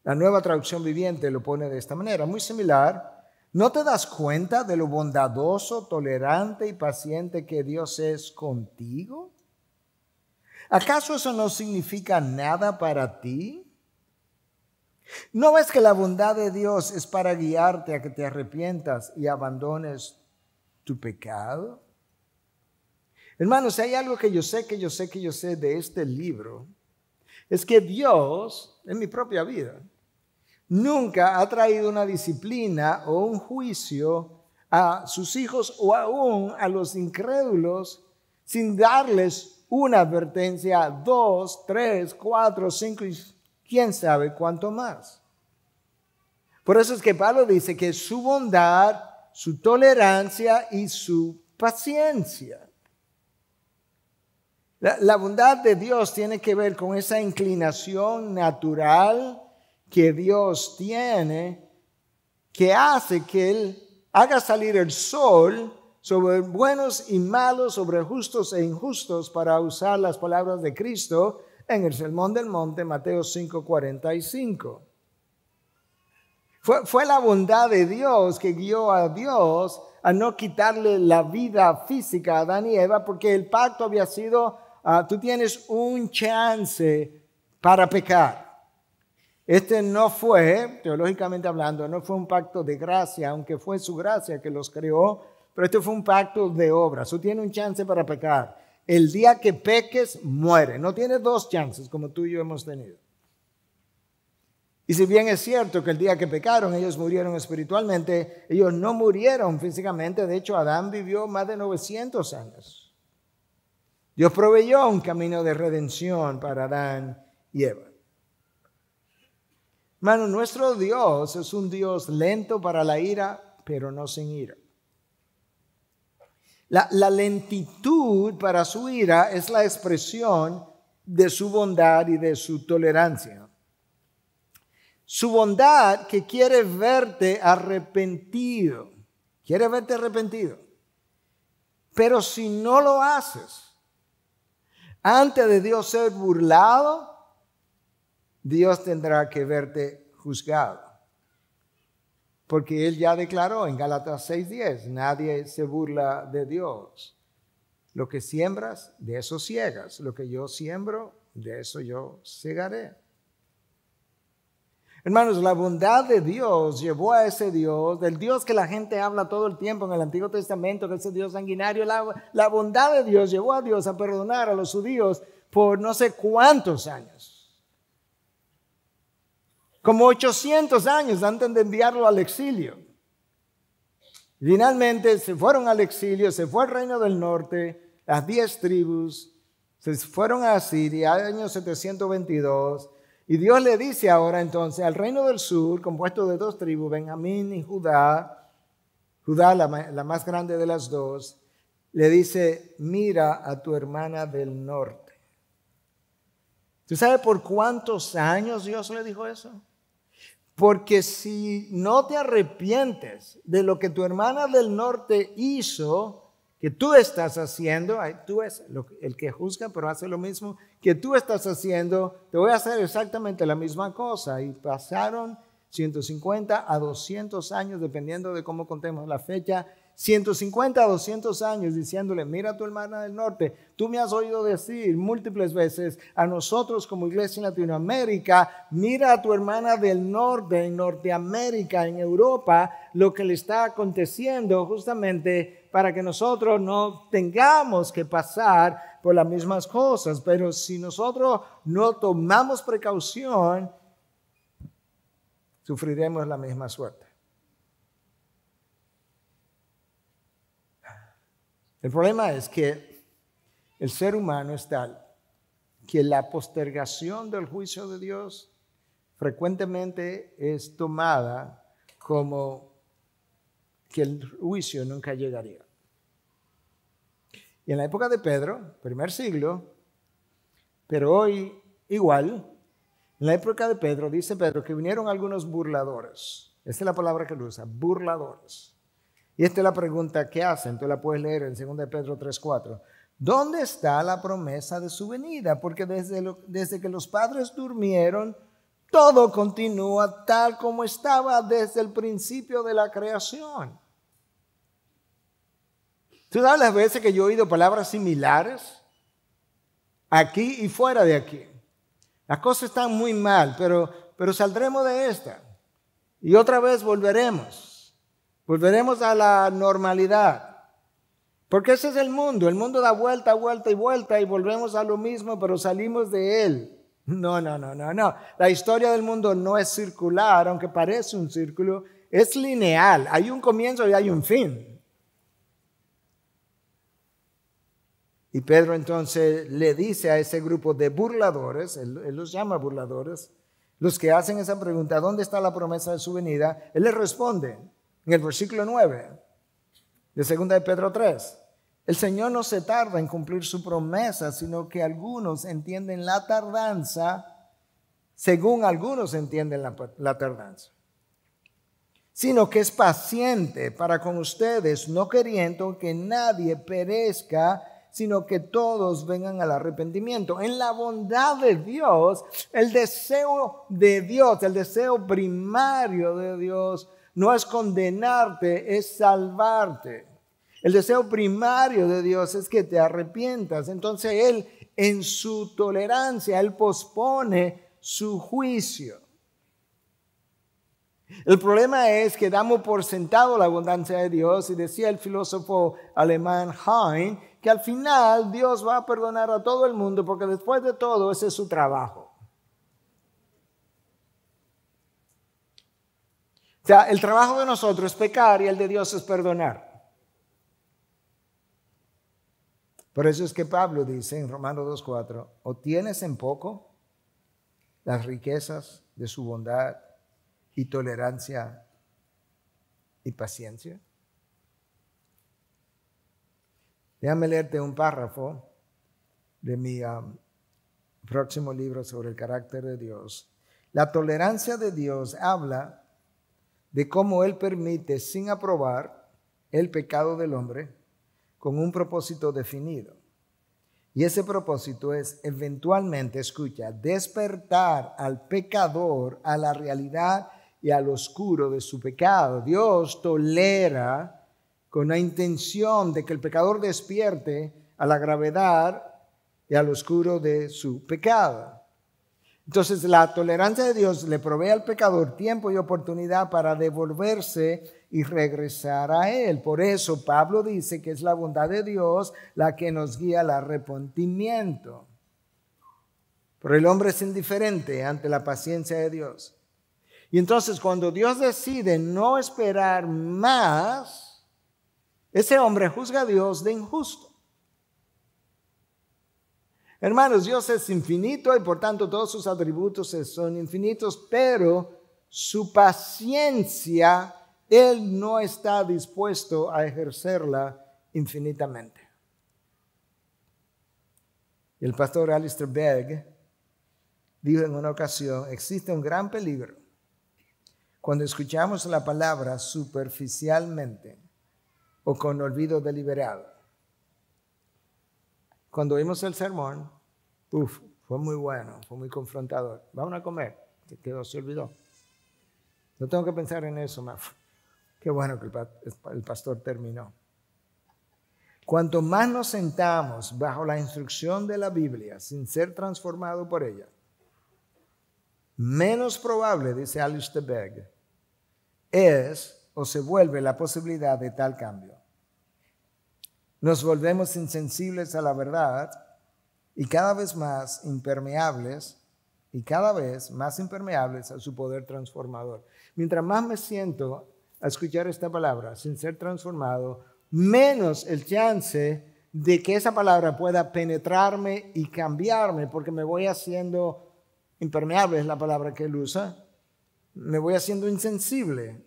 La nueva traducción viviente lo pone de esta manera, muy similar. ¿No te das cuenta de lo bondadoso, tolerante y paciente que Dios es contigo? ¿Acaso eso no significa nada para ti? ¿No ves que la bondad de Dios es para guiarte a que te arrepientas y abandones tu pecado? Hermanos, hay algo que yo sé, que yo sé, que yo sé de este libro, es que Dios, en mi propia vida, nunca ha traído una disciplina o un juicio a sus hijos o aún a los incrédulos sin darles una advertencia, dos, tres, cuatro, cinco y quién sabe cuánto más. Por eso es que Pablo dice que su bondad, su tolerancia y su paciencia la, bondad de Dios tiene que ver con esa inclinación natural que Dios tiene, que hace que Él haga salir el sol sobre buenos y malos, sobre justos e injustos, para usar las palabras de Cristo en el Sermón del Monte, Mateo 5:45. Fue, fue la bondad de Dios que guió a Dios a no quitarle la vida física a Adán y Eva, porque el pacto había sido Ah, tú tienes un chance para pecar. Este no fue, teológicamente hablando, no fue un pacto de gracia, aunque fue su gracia que los creó, pero este fue un pacto de obras. Tú tienes un chance para pecar. El día que peques, muere. No tienes dos chances como tú y yo hemos tenido. Y si bien es cierto que el día que pecaron ellos murieron espiritualmente, ellos no murieron físicamente. De hecho, Adán vivió más de 900 años. Dios proveyó un camino de redención para Adán y Eva. Hermano, nuestro Dios es un Dios lento para la ira, pero no sin ira. La, la, lentitud para su ira es la expresión de su bondad y de su tolerancia. Su bondad que quiere verte arrepentido, quiere verte arrepentido. Pero si no lo haces, antes de Dios ser burlado, Dios tendrá que verte juzgado. Porque Él ya declaró en gálatas 6:10, nadie se burla de Dios. Lo que siembras, de eso ciegas. Lo que yo siembro, de eso yo segaré. Hermanos, la bondad de Dios llevó a ese Dios, del Dios que la gente habla todo el tiempo en el Antiguo Testamento, que ese Dios sanguinario, la, bondad de Dios llevó a Dios a perdonar a los judíos por no sé cuántos años. Como 800 años antes de enviarlo al exilio. Finalmente se fueron al exilio, se fue al reino del norte, las diez tribus, se fueron a Siria, año 722 y Dios le dice ahora entonces al reino del sur, compuesto de dos tribus, Benjamín y Judá, Judá la, más grande de las dos, le dice, mira a tu hermana del norte. ¿Tú sabes por cuántos años Dios le dijo eso? Porque si no te arrepientes de lo que tu hermana del norte hizo, que tú estás haciendo, tú es el que juzga, pero hace lo mismo que tú estás haciendo, te voy a hacer exactamente la misma cosa. Y pasaron 150 a 200 años, dependiendo de cómo contemos la fecha, 150 200 años diciéndole, mira a tu hermana del norte, tú me has oído decir múltiples veces a nosotros como iglesia en Latinoamérica, mira a tu hermana del norte, en Norteamérica, en Europa, lo que le está aconteciendo justamente para que nosotros no tengamos que pasar por las mismas cosas. Pero si nosotros no tomamos precaución, sufriremos la misma suerte. El problema es que el ser humano es tal que la postergación del juicio de Dios frecuentemente es tomada como que el juicio nunca llegaría. Y en la época de Pedro, primer siglo, pero hoy igual, en la época de Pedro, dice Pedro, que vinieron algunos burladores. Esta es la palabra que usa, burladores. Y esta es la pregunta que hacen, tú la puedes leer en 2 Pedro 3:4. ¿Dónde está la promesa de su venida? Porque desde, desde que los padres durmieron, todo continúa tal como estaba desde el principio de la creación. Tú sabes las veces que yo he oído palabras similares aquí y fuera de aquí. Las cosas están muy mal, pero, pero saldremos de esta. Y otra vez volveremos. Volveremos a la normalidad. Porque ese es el mundo. El mundo da vuelta, vuelta y vuelta y volvemos a lo mismo, pero salimos de él. No, no, no, no, no. La historia del mundo no es circular, aunque parece un círculo, es lineal. Hay un comienzo y hay un fin. Y Pedro entonces le dice a ese grupo de burladores, él, los llama burladores, los que hacen esa pregunta, ¿dónde está la promesa de su venida? Él les responde, en el versículo 9 de 2 de Pedro 3. El Señor no se tarda en cumplir su promesa, sino que algunos entienden la tardanza según algunos entienden la, la tardanza sino que es paciente para con ustedes, no queriendo que nadie perezca, sino que todos vengan al arrepentimiento. En la bondad de Dios, el deseo de Dios, el deseo primario de Dios no es condenarte, es salvarte. El deseo primario de Dios es que te arrepientas. Entonces Él, en su tolerancia, Él pospone su juicio. El problema es que damos por sentado la abundancia de Dios y decía el filósofo alemán Hein que al final Dios va a perdonar a todo el mundo porque después de todo ese es su trabajo. el trabajo de nosotros es pecar y el de Dios es perdonar. Por eso es que Pablo dice en Romanos 2.4, o tienes en poco las riquezas de su bondad y tolerancia y paciencia. Déjame leerte un párrafo de mi um, próximo libro sobre el carácter de Dios. La tolerancia de Dios habla de cómo Él permite, sin aprobar, el pecado del hombre con un propósito definido. Y ese propósito es eventualmente, escucha, despertar al pecador a la realidad y al oscuro de su pecado. Dios tolera con la intención de que el pecador despierte a la gravedad y al oscuro de su pecado. Entonces la tolerancia de Dios le provee al pecador tiempo y oportunidad para devolverse y regresar a Él. Por eso Pablo dice que es la bondad de Dios la que nos guía al arrepentimiento. Pero el hombre es indiferente ante la paciencia de Dios. Y entonces cuando Dios decide no esperar más, ese hombre juzga a Dios de injusto. Hermanos, Dios es infinito y por tanto todos sus atributos son infinitos, pero su paciencia, Él no está dispuesto a ejercerla infinitamente. El pastor Alistair Begg dijo en una ocasión, existe un gran peligro cuando escuchamos la palabra superficialmente o con olvido deliberado. Cuando vimos el sermón, uf, fue muy bueno, fue muy confrontador. Vamos a comer, se quedó, se olvidó. No tengo que pensar en eso más. Qué bueno que el pastor terminó. Cuanto más nos sentamos bajo la instrucción de la Biblia sin ser transformado por ella, menos probable, dice Alistair Begg, es o se vuelve la posibilidad de tal cambio. Nos volvemos insensibles a la verdad y cada vez más impermeables y cada vez más impermeables a su poder transformador. Mientras más me siento a escuchar esta palabra sin ser transformado, menos el chance de que esa palabra pueda penetrarme y cambiarme, porque me voy haciendo impermeable, es la palabra que él usa, me voy haciendo insensible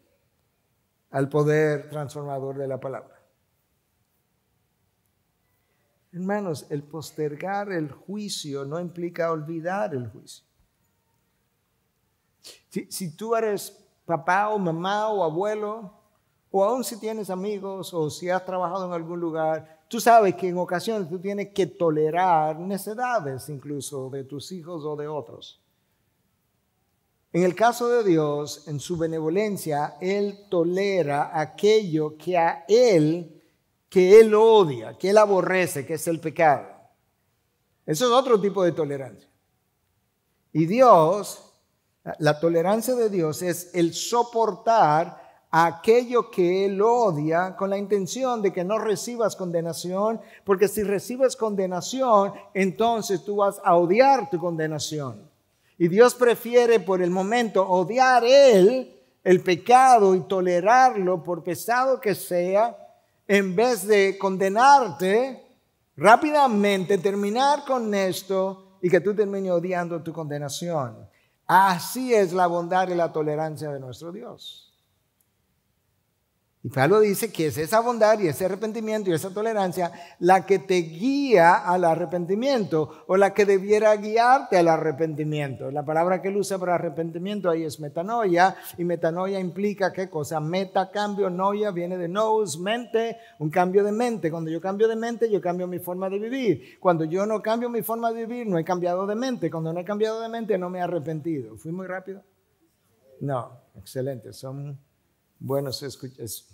al poder transformador de la palabra. Hermanos, el postergar el juicio no implica olvidar el juicio. Si, tú eres papá o mamá o abuelo, o aún si tienes amigos o si has trabajado en algún lugar, tú sabes que en ocasiones tú tienes que tolerar necedades incluso de tus hijos o de otros. En el caso de Dios, en su benevolencia, Él tolera aquello que a Él que él odia, que él aborrece, que es el pecado. Eso es otro tipo de tolerancia. Y Dios, la tolerancia de Dios es el soportar aquello que Él odia con la intención de que no recibas condenación, porque si recibes condenación, entonces tú vas a odiar tu condenación. Y Dios prefiere por el momento odiar Él el pecado y tolerarlo por pesado que sea, en vez de condenarte, rápidamente terminar con esto y que tú termines odiando tu condenación. Así es la bondad y la tolerancia de nuestro Dios. Y Pablo dice que es esa bondad y ese arrepentimiento y esa tolerancia la que te guía al arrepentimiento o la que debiera guiarte al arrepentimiento. La palabra que él usa para arrepentimiento ahí es metanoia y metanoia implica qué cosa? Meta, cambio, noia viene de nous, mente, un cambio de mente. Cuando yo cambio de mente, yo cambio mi forma de vivir. Cuando yo no cambio mi forma de vivir, no he cambiado de mente. Cuando no he cambiado de mente, no me he arrepentido. ¿Fui muy rápido? No, excelente, son buenos escuchas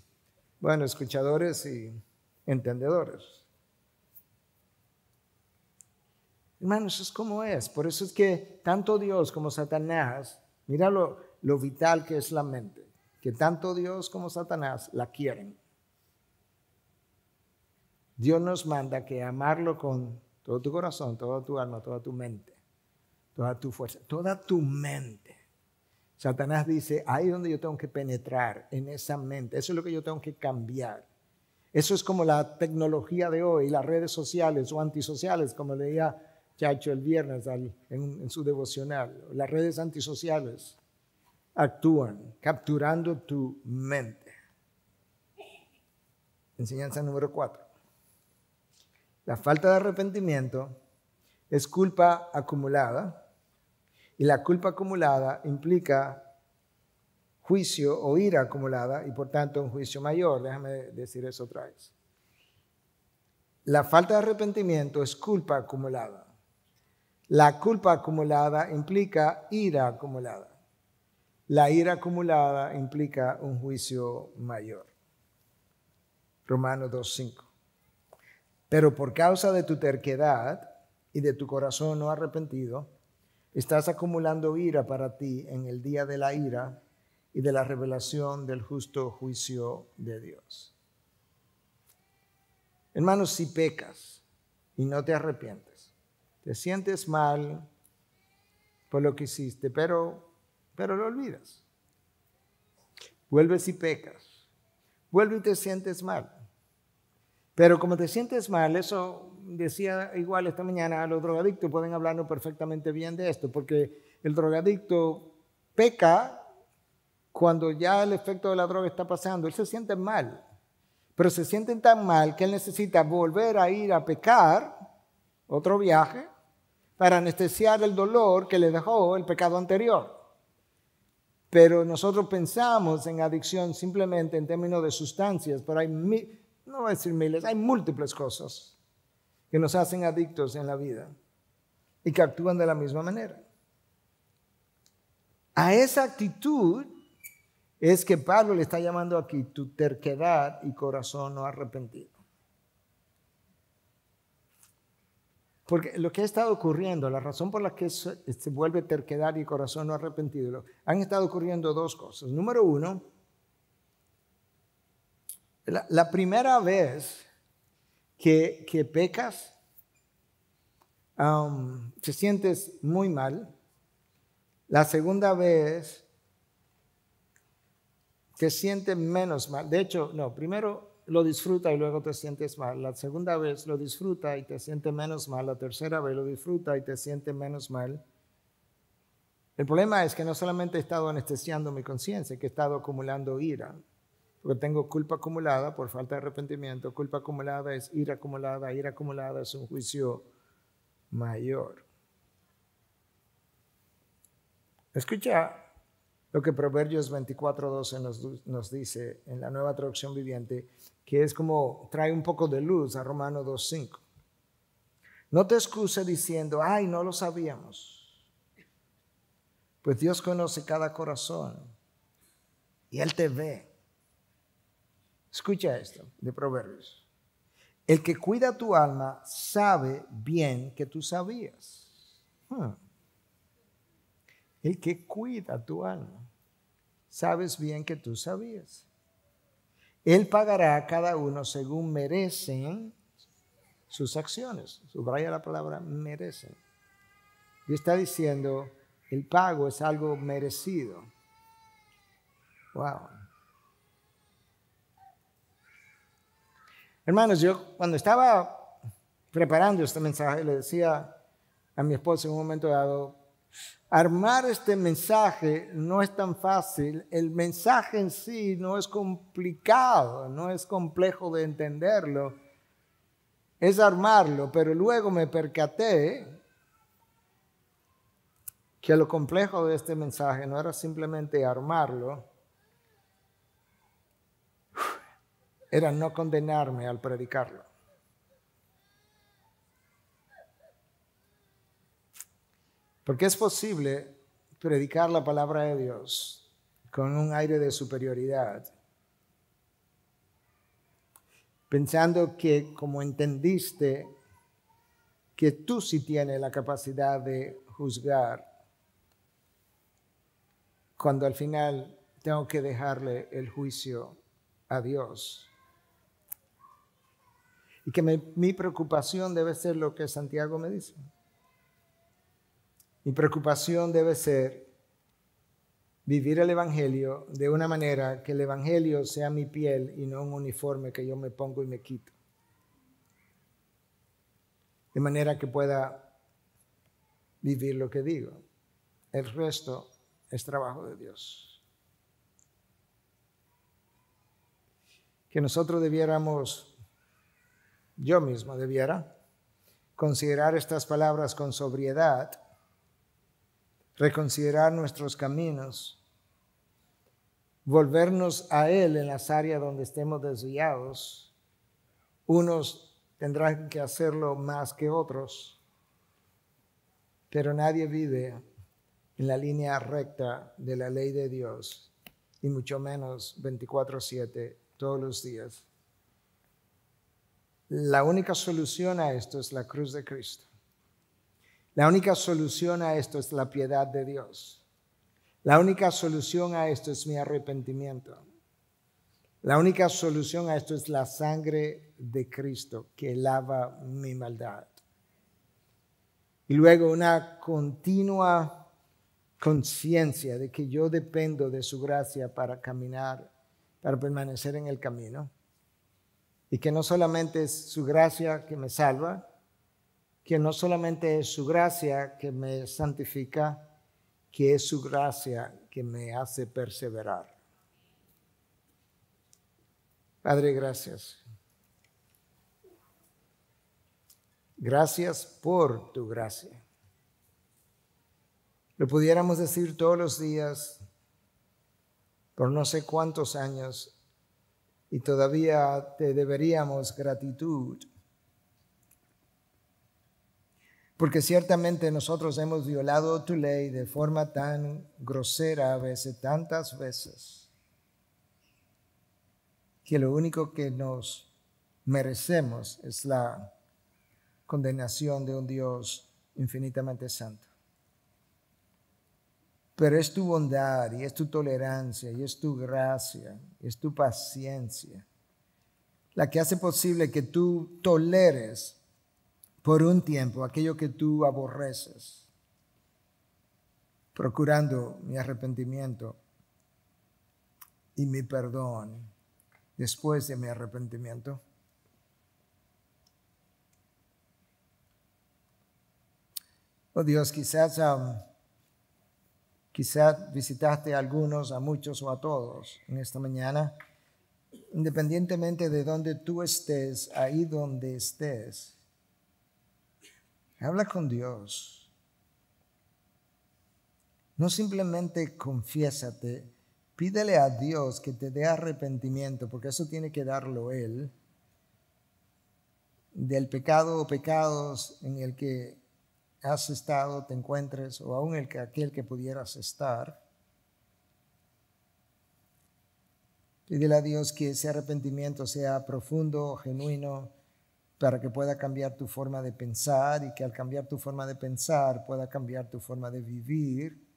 bueno, escuchadores y entendedores. Hermanos, es como es. Por eso es que tanto Dios como Satanás, mira lo, vital que es la mente, que tanto Dios como Satanás la quieren. Dios nos manda que amarlo con todo tu corazón, toda tu alma, toda tu mente, toda tu fuerza, toda tu mente. Satanás dice, ahí es donde yo tengo que penetrar, en esa mente, eso es lo que yo tengo que cambiar. Eso es como la tecnología de hoy, las redes sociales o antisociales, como leía Chacho el viernes en, su devocional. Las redes antisociales actúan capturando tu mente. Enseñanza número cuatro. La falta de arrepentimiento es culpa acumulada y la culpa acumulada implica juicio o ira acumulada y por tanto un juicio mayor. Déjame decir eso otra vez. La falta de arrepentimiento es culpa acumulada. La culpa acumulada implica ira acumulada. La ira acumulada implica un juicio mayor. Romanos 2.5. Pero por causa de tu terquedad y de tu corazón no arrepentido, Estás acumulando ira para ti en el día de la ira y de la revelación del justo juicio de Dios. Hermanos, si pecas y no te arrepientes, te sientes mal por lo que hiciste, pero, pero lo olvidas. Vuelves y pecas. Vuelve y te sientes mal. Pero como te sientes mal, eso decía igual esta mañana, los drogadictos pueden hablarnos perfectamente bien de esto, porque el drogadicto peca cuando ya el efecto de la droga está pasando, él se siente mal, pero se siente tan mal que él necesita volver a ir a pecar, otro viaje, para anestesiar el dolor que le dejó el pecado anterior. Pero nosotros pensamos en adicción simplemente en términos de sustancias, pero hay, mil, no voy a decir miles, hay múltiples cosas que nos hacen adictos en la vida y que actúan de la misma manera. A esa actitud es que Pablo le está llamando aquí tu terquedad y corazón no arrepentido. Porque lo que ha estado ocurriendo, la razón por la que se vuelve terquedad y corazón no arrepentido, han estado ocurriendo dos cosas. Número uno, la, la primera vez que, pecas, um, te sientes muy mal. La segunda vez, te sientes menos mal. De hecho, no, primero lo disfruta y luego te sientes mal. La segunda vez lo disfruta y te sientes menos mal. La tercera vez lo disfruta y te sientes menos mal. El problema es que no solamente he estado anestesiando mi conciencia, que he estado acumulando ira porque tengo culpa acumulada por falta de arrepentimiento. Culpa acumulada es ir acumulada, Ir acumulada es un juicio mayor. Escucha lo que Proverbios 24.12 nos, nos dice en la nueva traducción viviente, que es como trae un poco de luz a Romano 2.5. No te excuse diciendo, ay, no lo sabíamos. Pues Dios conoce cada corazón y Él te ve. Escucha esto de Proverbios. El que cuida tu alma sabe bien que tú sabías. Hmm. El que cuida tu alma, sabes bien que tú sabías. Él pagará a cada uno según merecen sus acciones. Subraya la palabra merecen. Y está diciendo, el pago es algo merecido. Wow. Hermanos, yo cuando estaba preparando este mensaje, le decía a mi esposa en un momento dado, armar este mensaje no es tan fácil, el mensaje en sí no es complicado, no es complejo de entenderlo, es armarlo, pero luego me percaté que lo complejo de este mensaje no era simplemente armarlo, era no condenarme al predicarlo. Porque es posible predicar la palabra de Dios con un aire de superioridad, pensando que como entendiste que tú sí tienes la capacidad de juzgar, cuando al final tengo que dejarle el juicio a Dios. Y que mi preocupación debe ser lo que Santiago me dice. Mi preocupación debe ser vivir el Evangelio de una manera que el Evangelio sea mi piel y no un uniforme que yo me pongo y me quito. De manera que pueda vivir lo que digo. El resto es trabajo de Dios. Que nosotros debiéramos yo mismo debiera considerar estas palabras con sobriedad, reconsiderar nuestros caminos, volvernos a Él en las áreas donde estemos desviados. Unos tendrán que hacerlo más que otros, pero nadie vive en la línea recta de la ley de Dios, y mucho menos 24/7 todos los días. La única solución a esto es la cruz de Cristo. La única solución a esto es la piedad de Dios. La única solución a esto es mi arrepentimiento. La única solución a esto es la sangre de Cristo que lava mi maldad. Y luego una continua conciencia de que yo dependo de su gracia para caminar, para permanecer en el camino. Y que no solamente es su gracia que me salva, que no solamente es su gracia que me santifica, que es su gracia que me hace perseverar. Padre, gracias. Gracias por tu gracia. Lo pudiéramos decir todos los días, por no sé cuántos años, y todavía te deberíamos gratitud. Porque ciertamente nosotros hemos violado tu ley de forma tan grosera a veces, tantas veces, que lo único que nos merecemos es la condenación de un Dios infinitamente santo. Pero es tu bondad y es tu tolerancia y es tu gracia, y es tu paciencia la que hace posible que tú toleres por un tiempo aquello que tú aborreces, procurando mi arrepentimiento y mi perdón después de mi arrepentimiento. Oh Dios, quizás um, Quizás visitaste a algunos, a muchos o a todos en esta mañana. Independientemente de donde tú estés, ahí donde estés, habla con Dios. No simplemente confiésate, pídele a Dios que te dé arrepentimiento, porque eso tiene que darlo Él, del pecado o pecados en el que has estado, te encuentres, o aún el que, aquel que pudieras estar. Pídele a Dios que ese arrepentimiento sea profundo, genuino, para que pueda cambiar tu forma de pensar y que al cambiar tu forma de pensar pueda cambiar tu forma de vivir.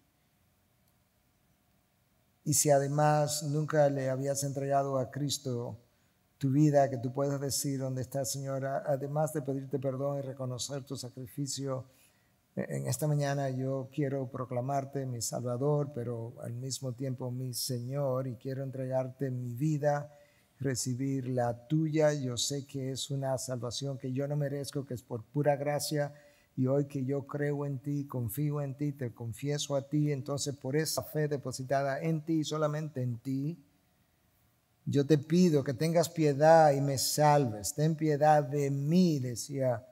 Y si además nunca le habías entregado a Cristo tu vida, que tú puedas decir dónde está, Señora, además de pedirte perdón y reconocer tu sacrificio, e, en esta mañana yo quiero proclamarte mi Salvador, pero al mismo tiempo mi Señor, y quiero entregarte mi vida, recibir la tuya. Yo sé que es una salvación que yo no merezco, que es por pura gracia, y hoy que yo creo en ti, confío en ti, te confieso a ti, entonces por esa fe depositada en ti, y solamente en ti, yo te pido que tengas piedad y me salves. Ten piedad de mí, decía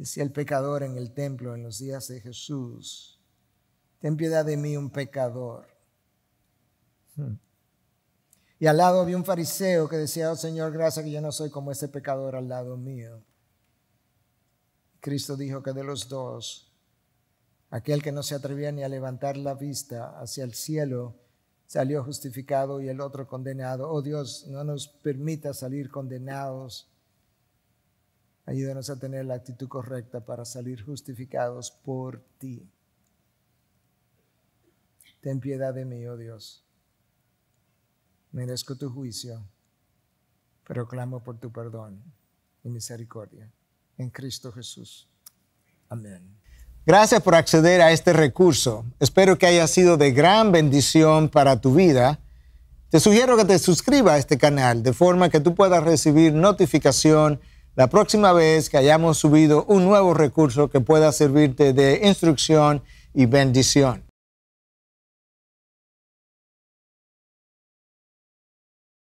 decía el pecador en el templo en los días de Jesús, ten piedad de mí un pecador. Hmm. Y al lado había un fariseo que decía, oh Señor, gracias que yo no soy como ese pecador al lado mío. Cristo dijo que de los dos, aquel que no se atrevía ni a levantar la vista hacia el cielo, salió justificado y el otro condenado. Oh Dios, no nos permita salir condenados Ayúdanos a tener la actitud correcta para salir justificados por ti. Ten piedad de mí, oh Dios. Merezco tu juicio, pero clamo por tu perdón y misericordia. En Cristo Jesús. Amén. Gracias por acceder a este recurso. Espero que haya sido de gran bendición para tu vida. Te sugiero que te suscribas a este canal de forma que tú puedas recibir notificación la próxima vez que hayamos subido un nuevo recurso que pueda servirte de instrucción y bendición.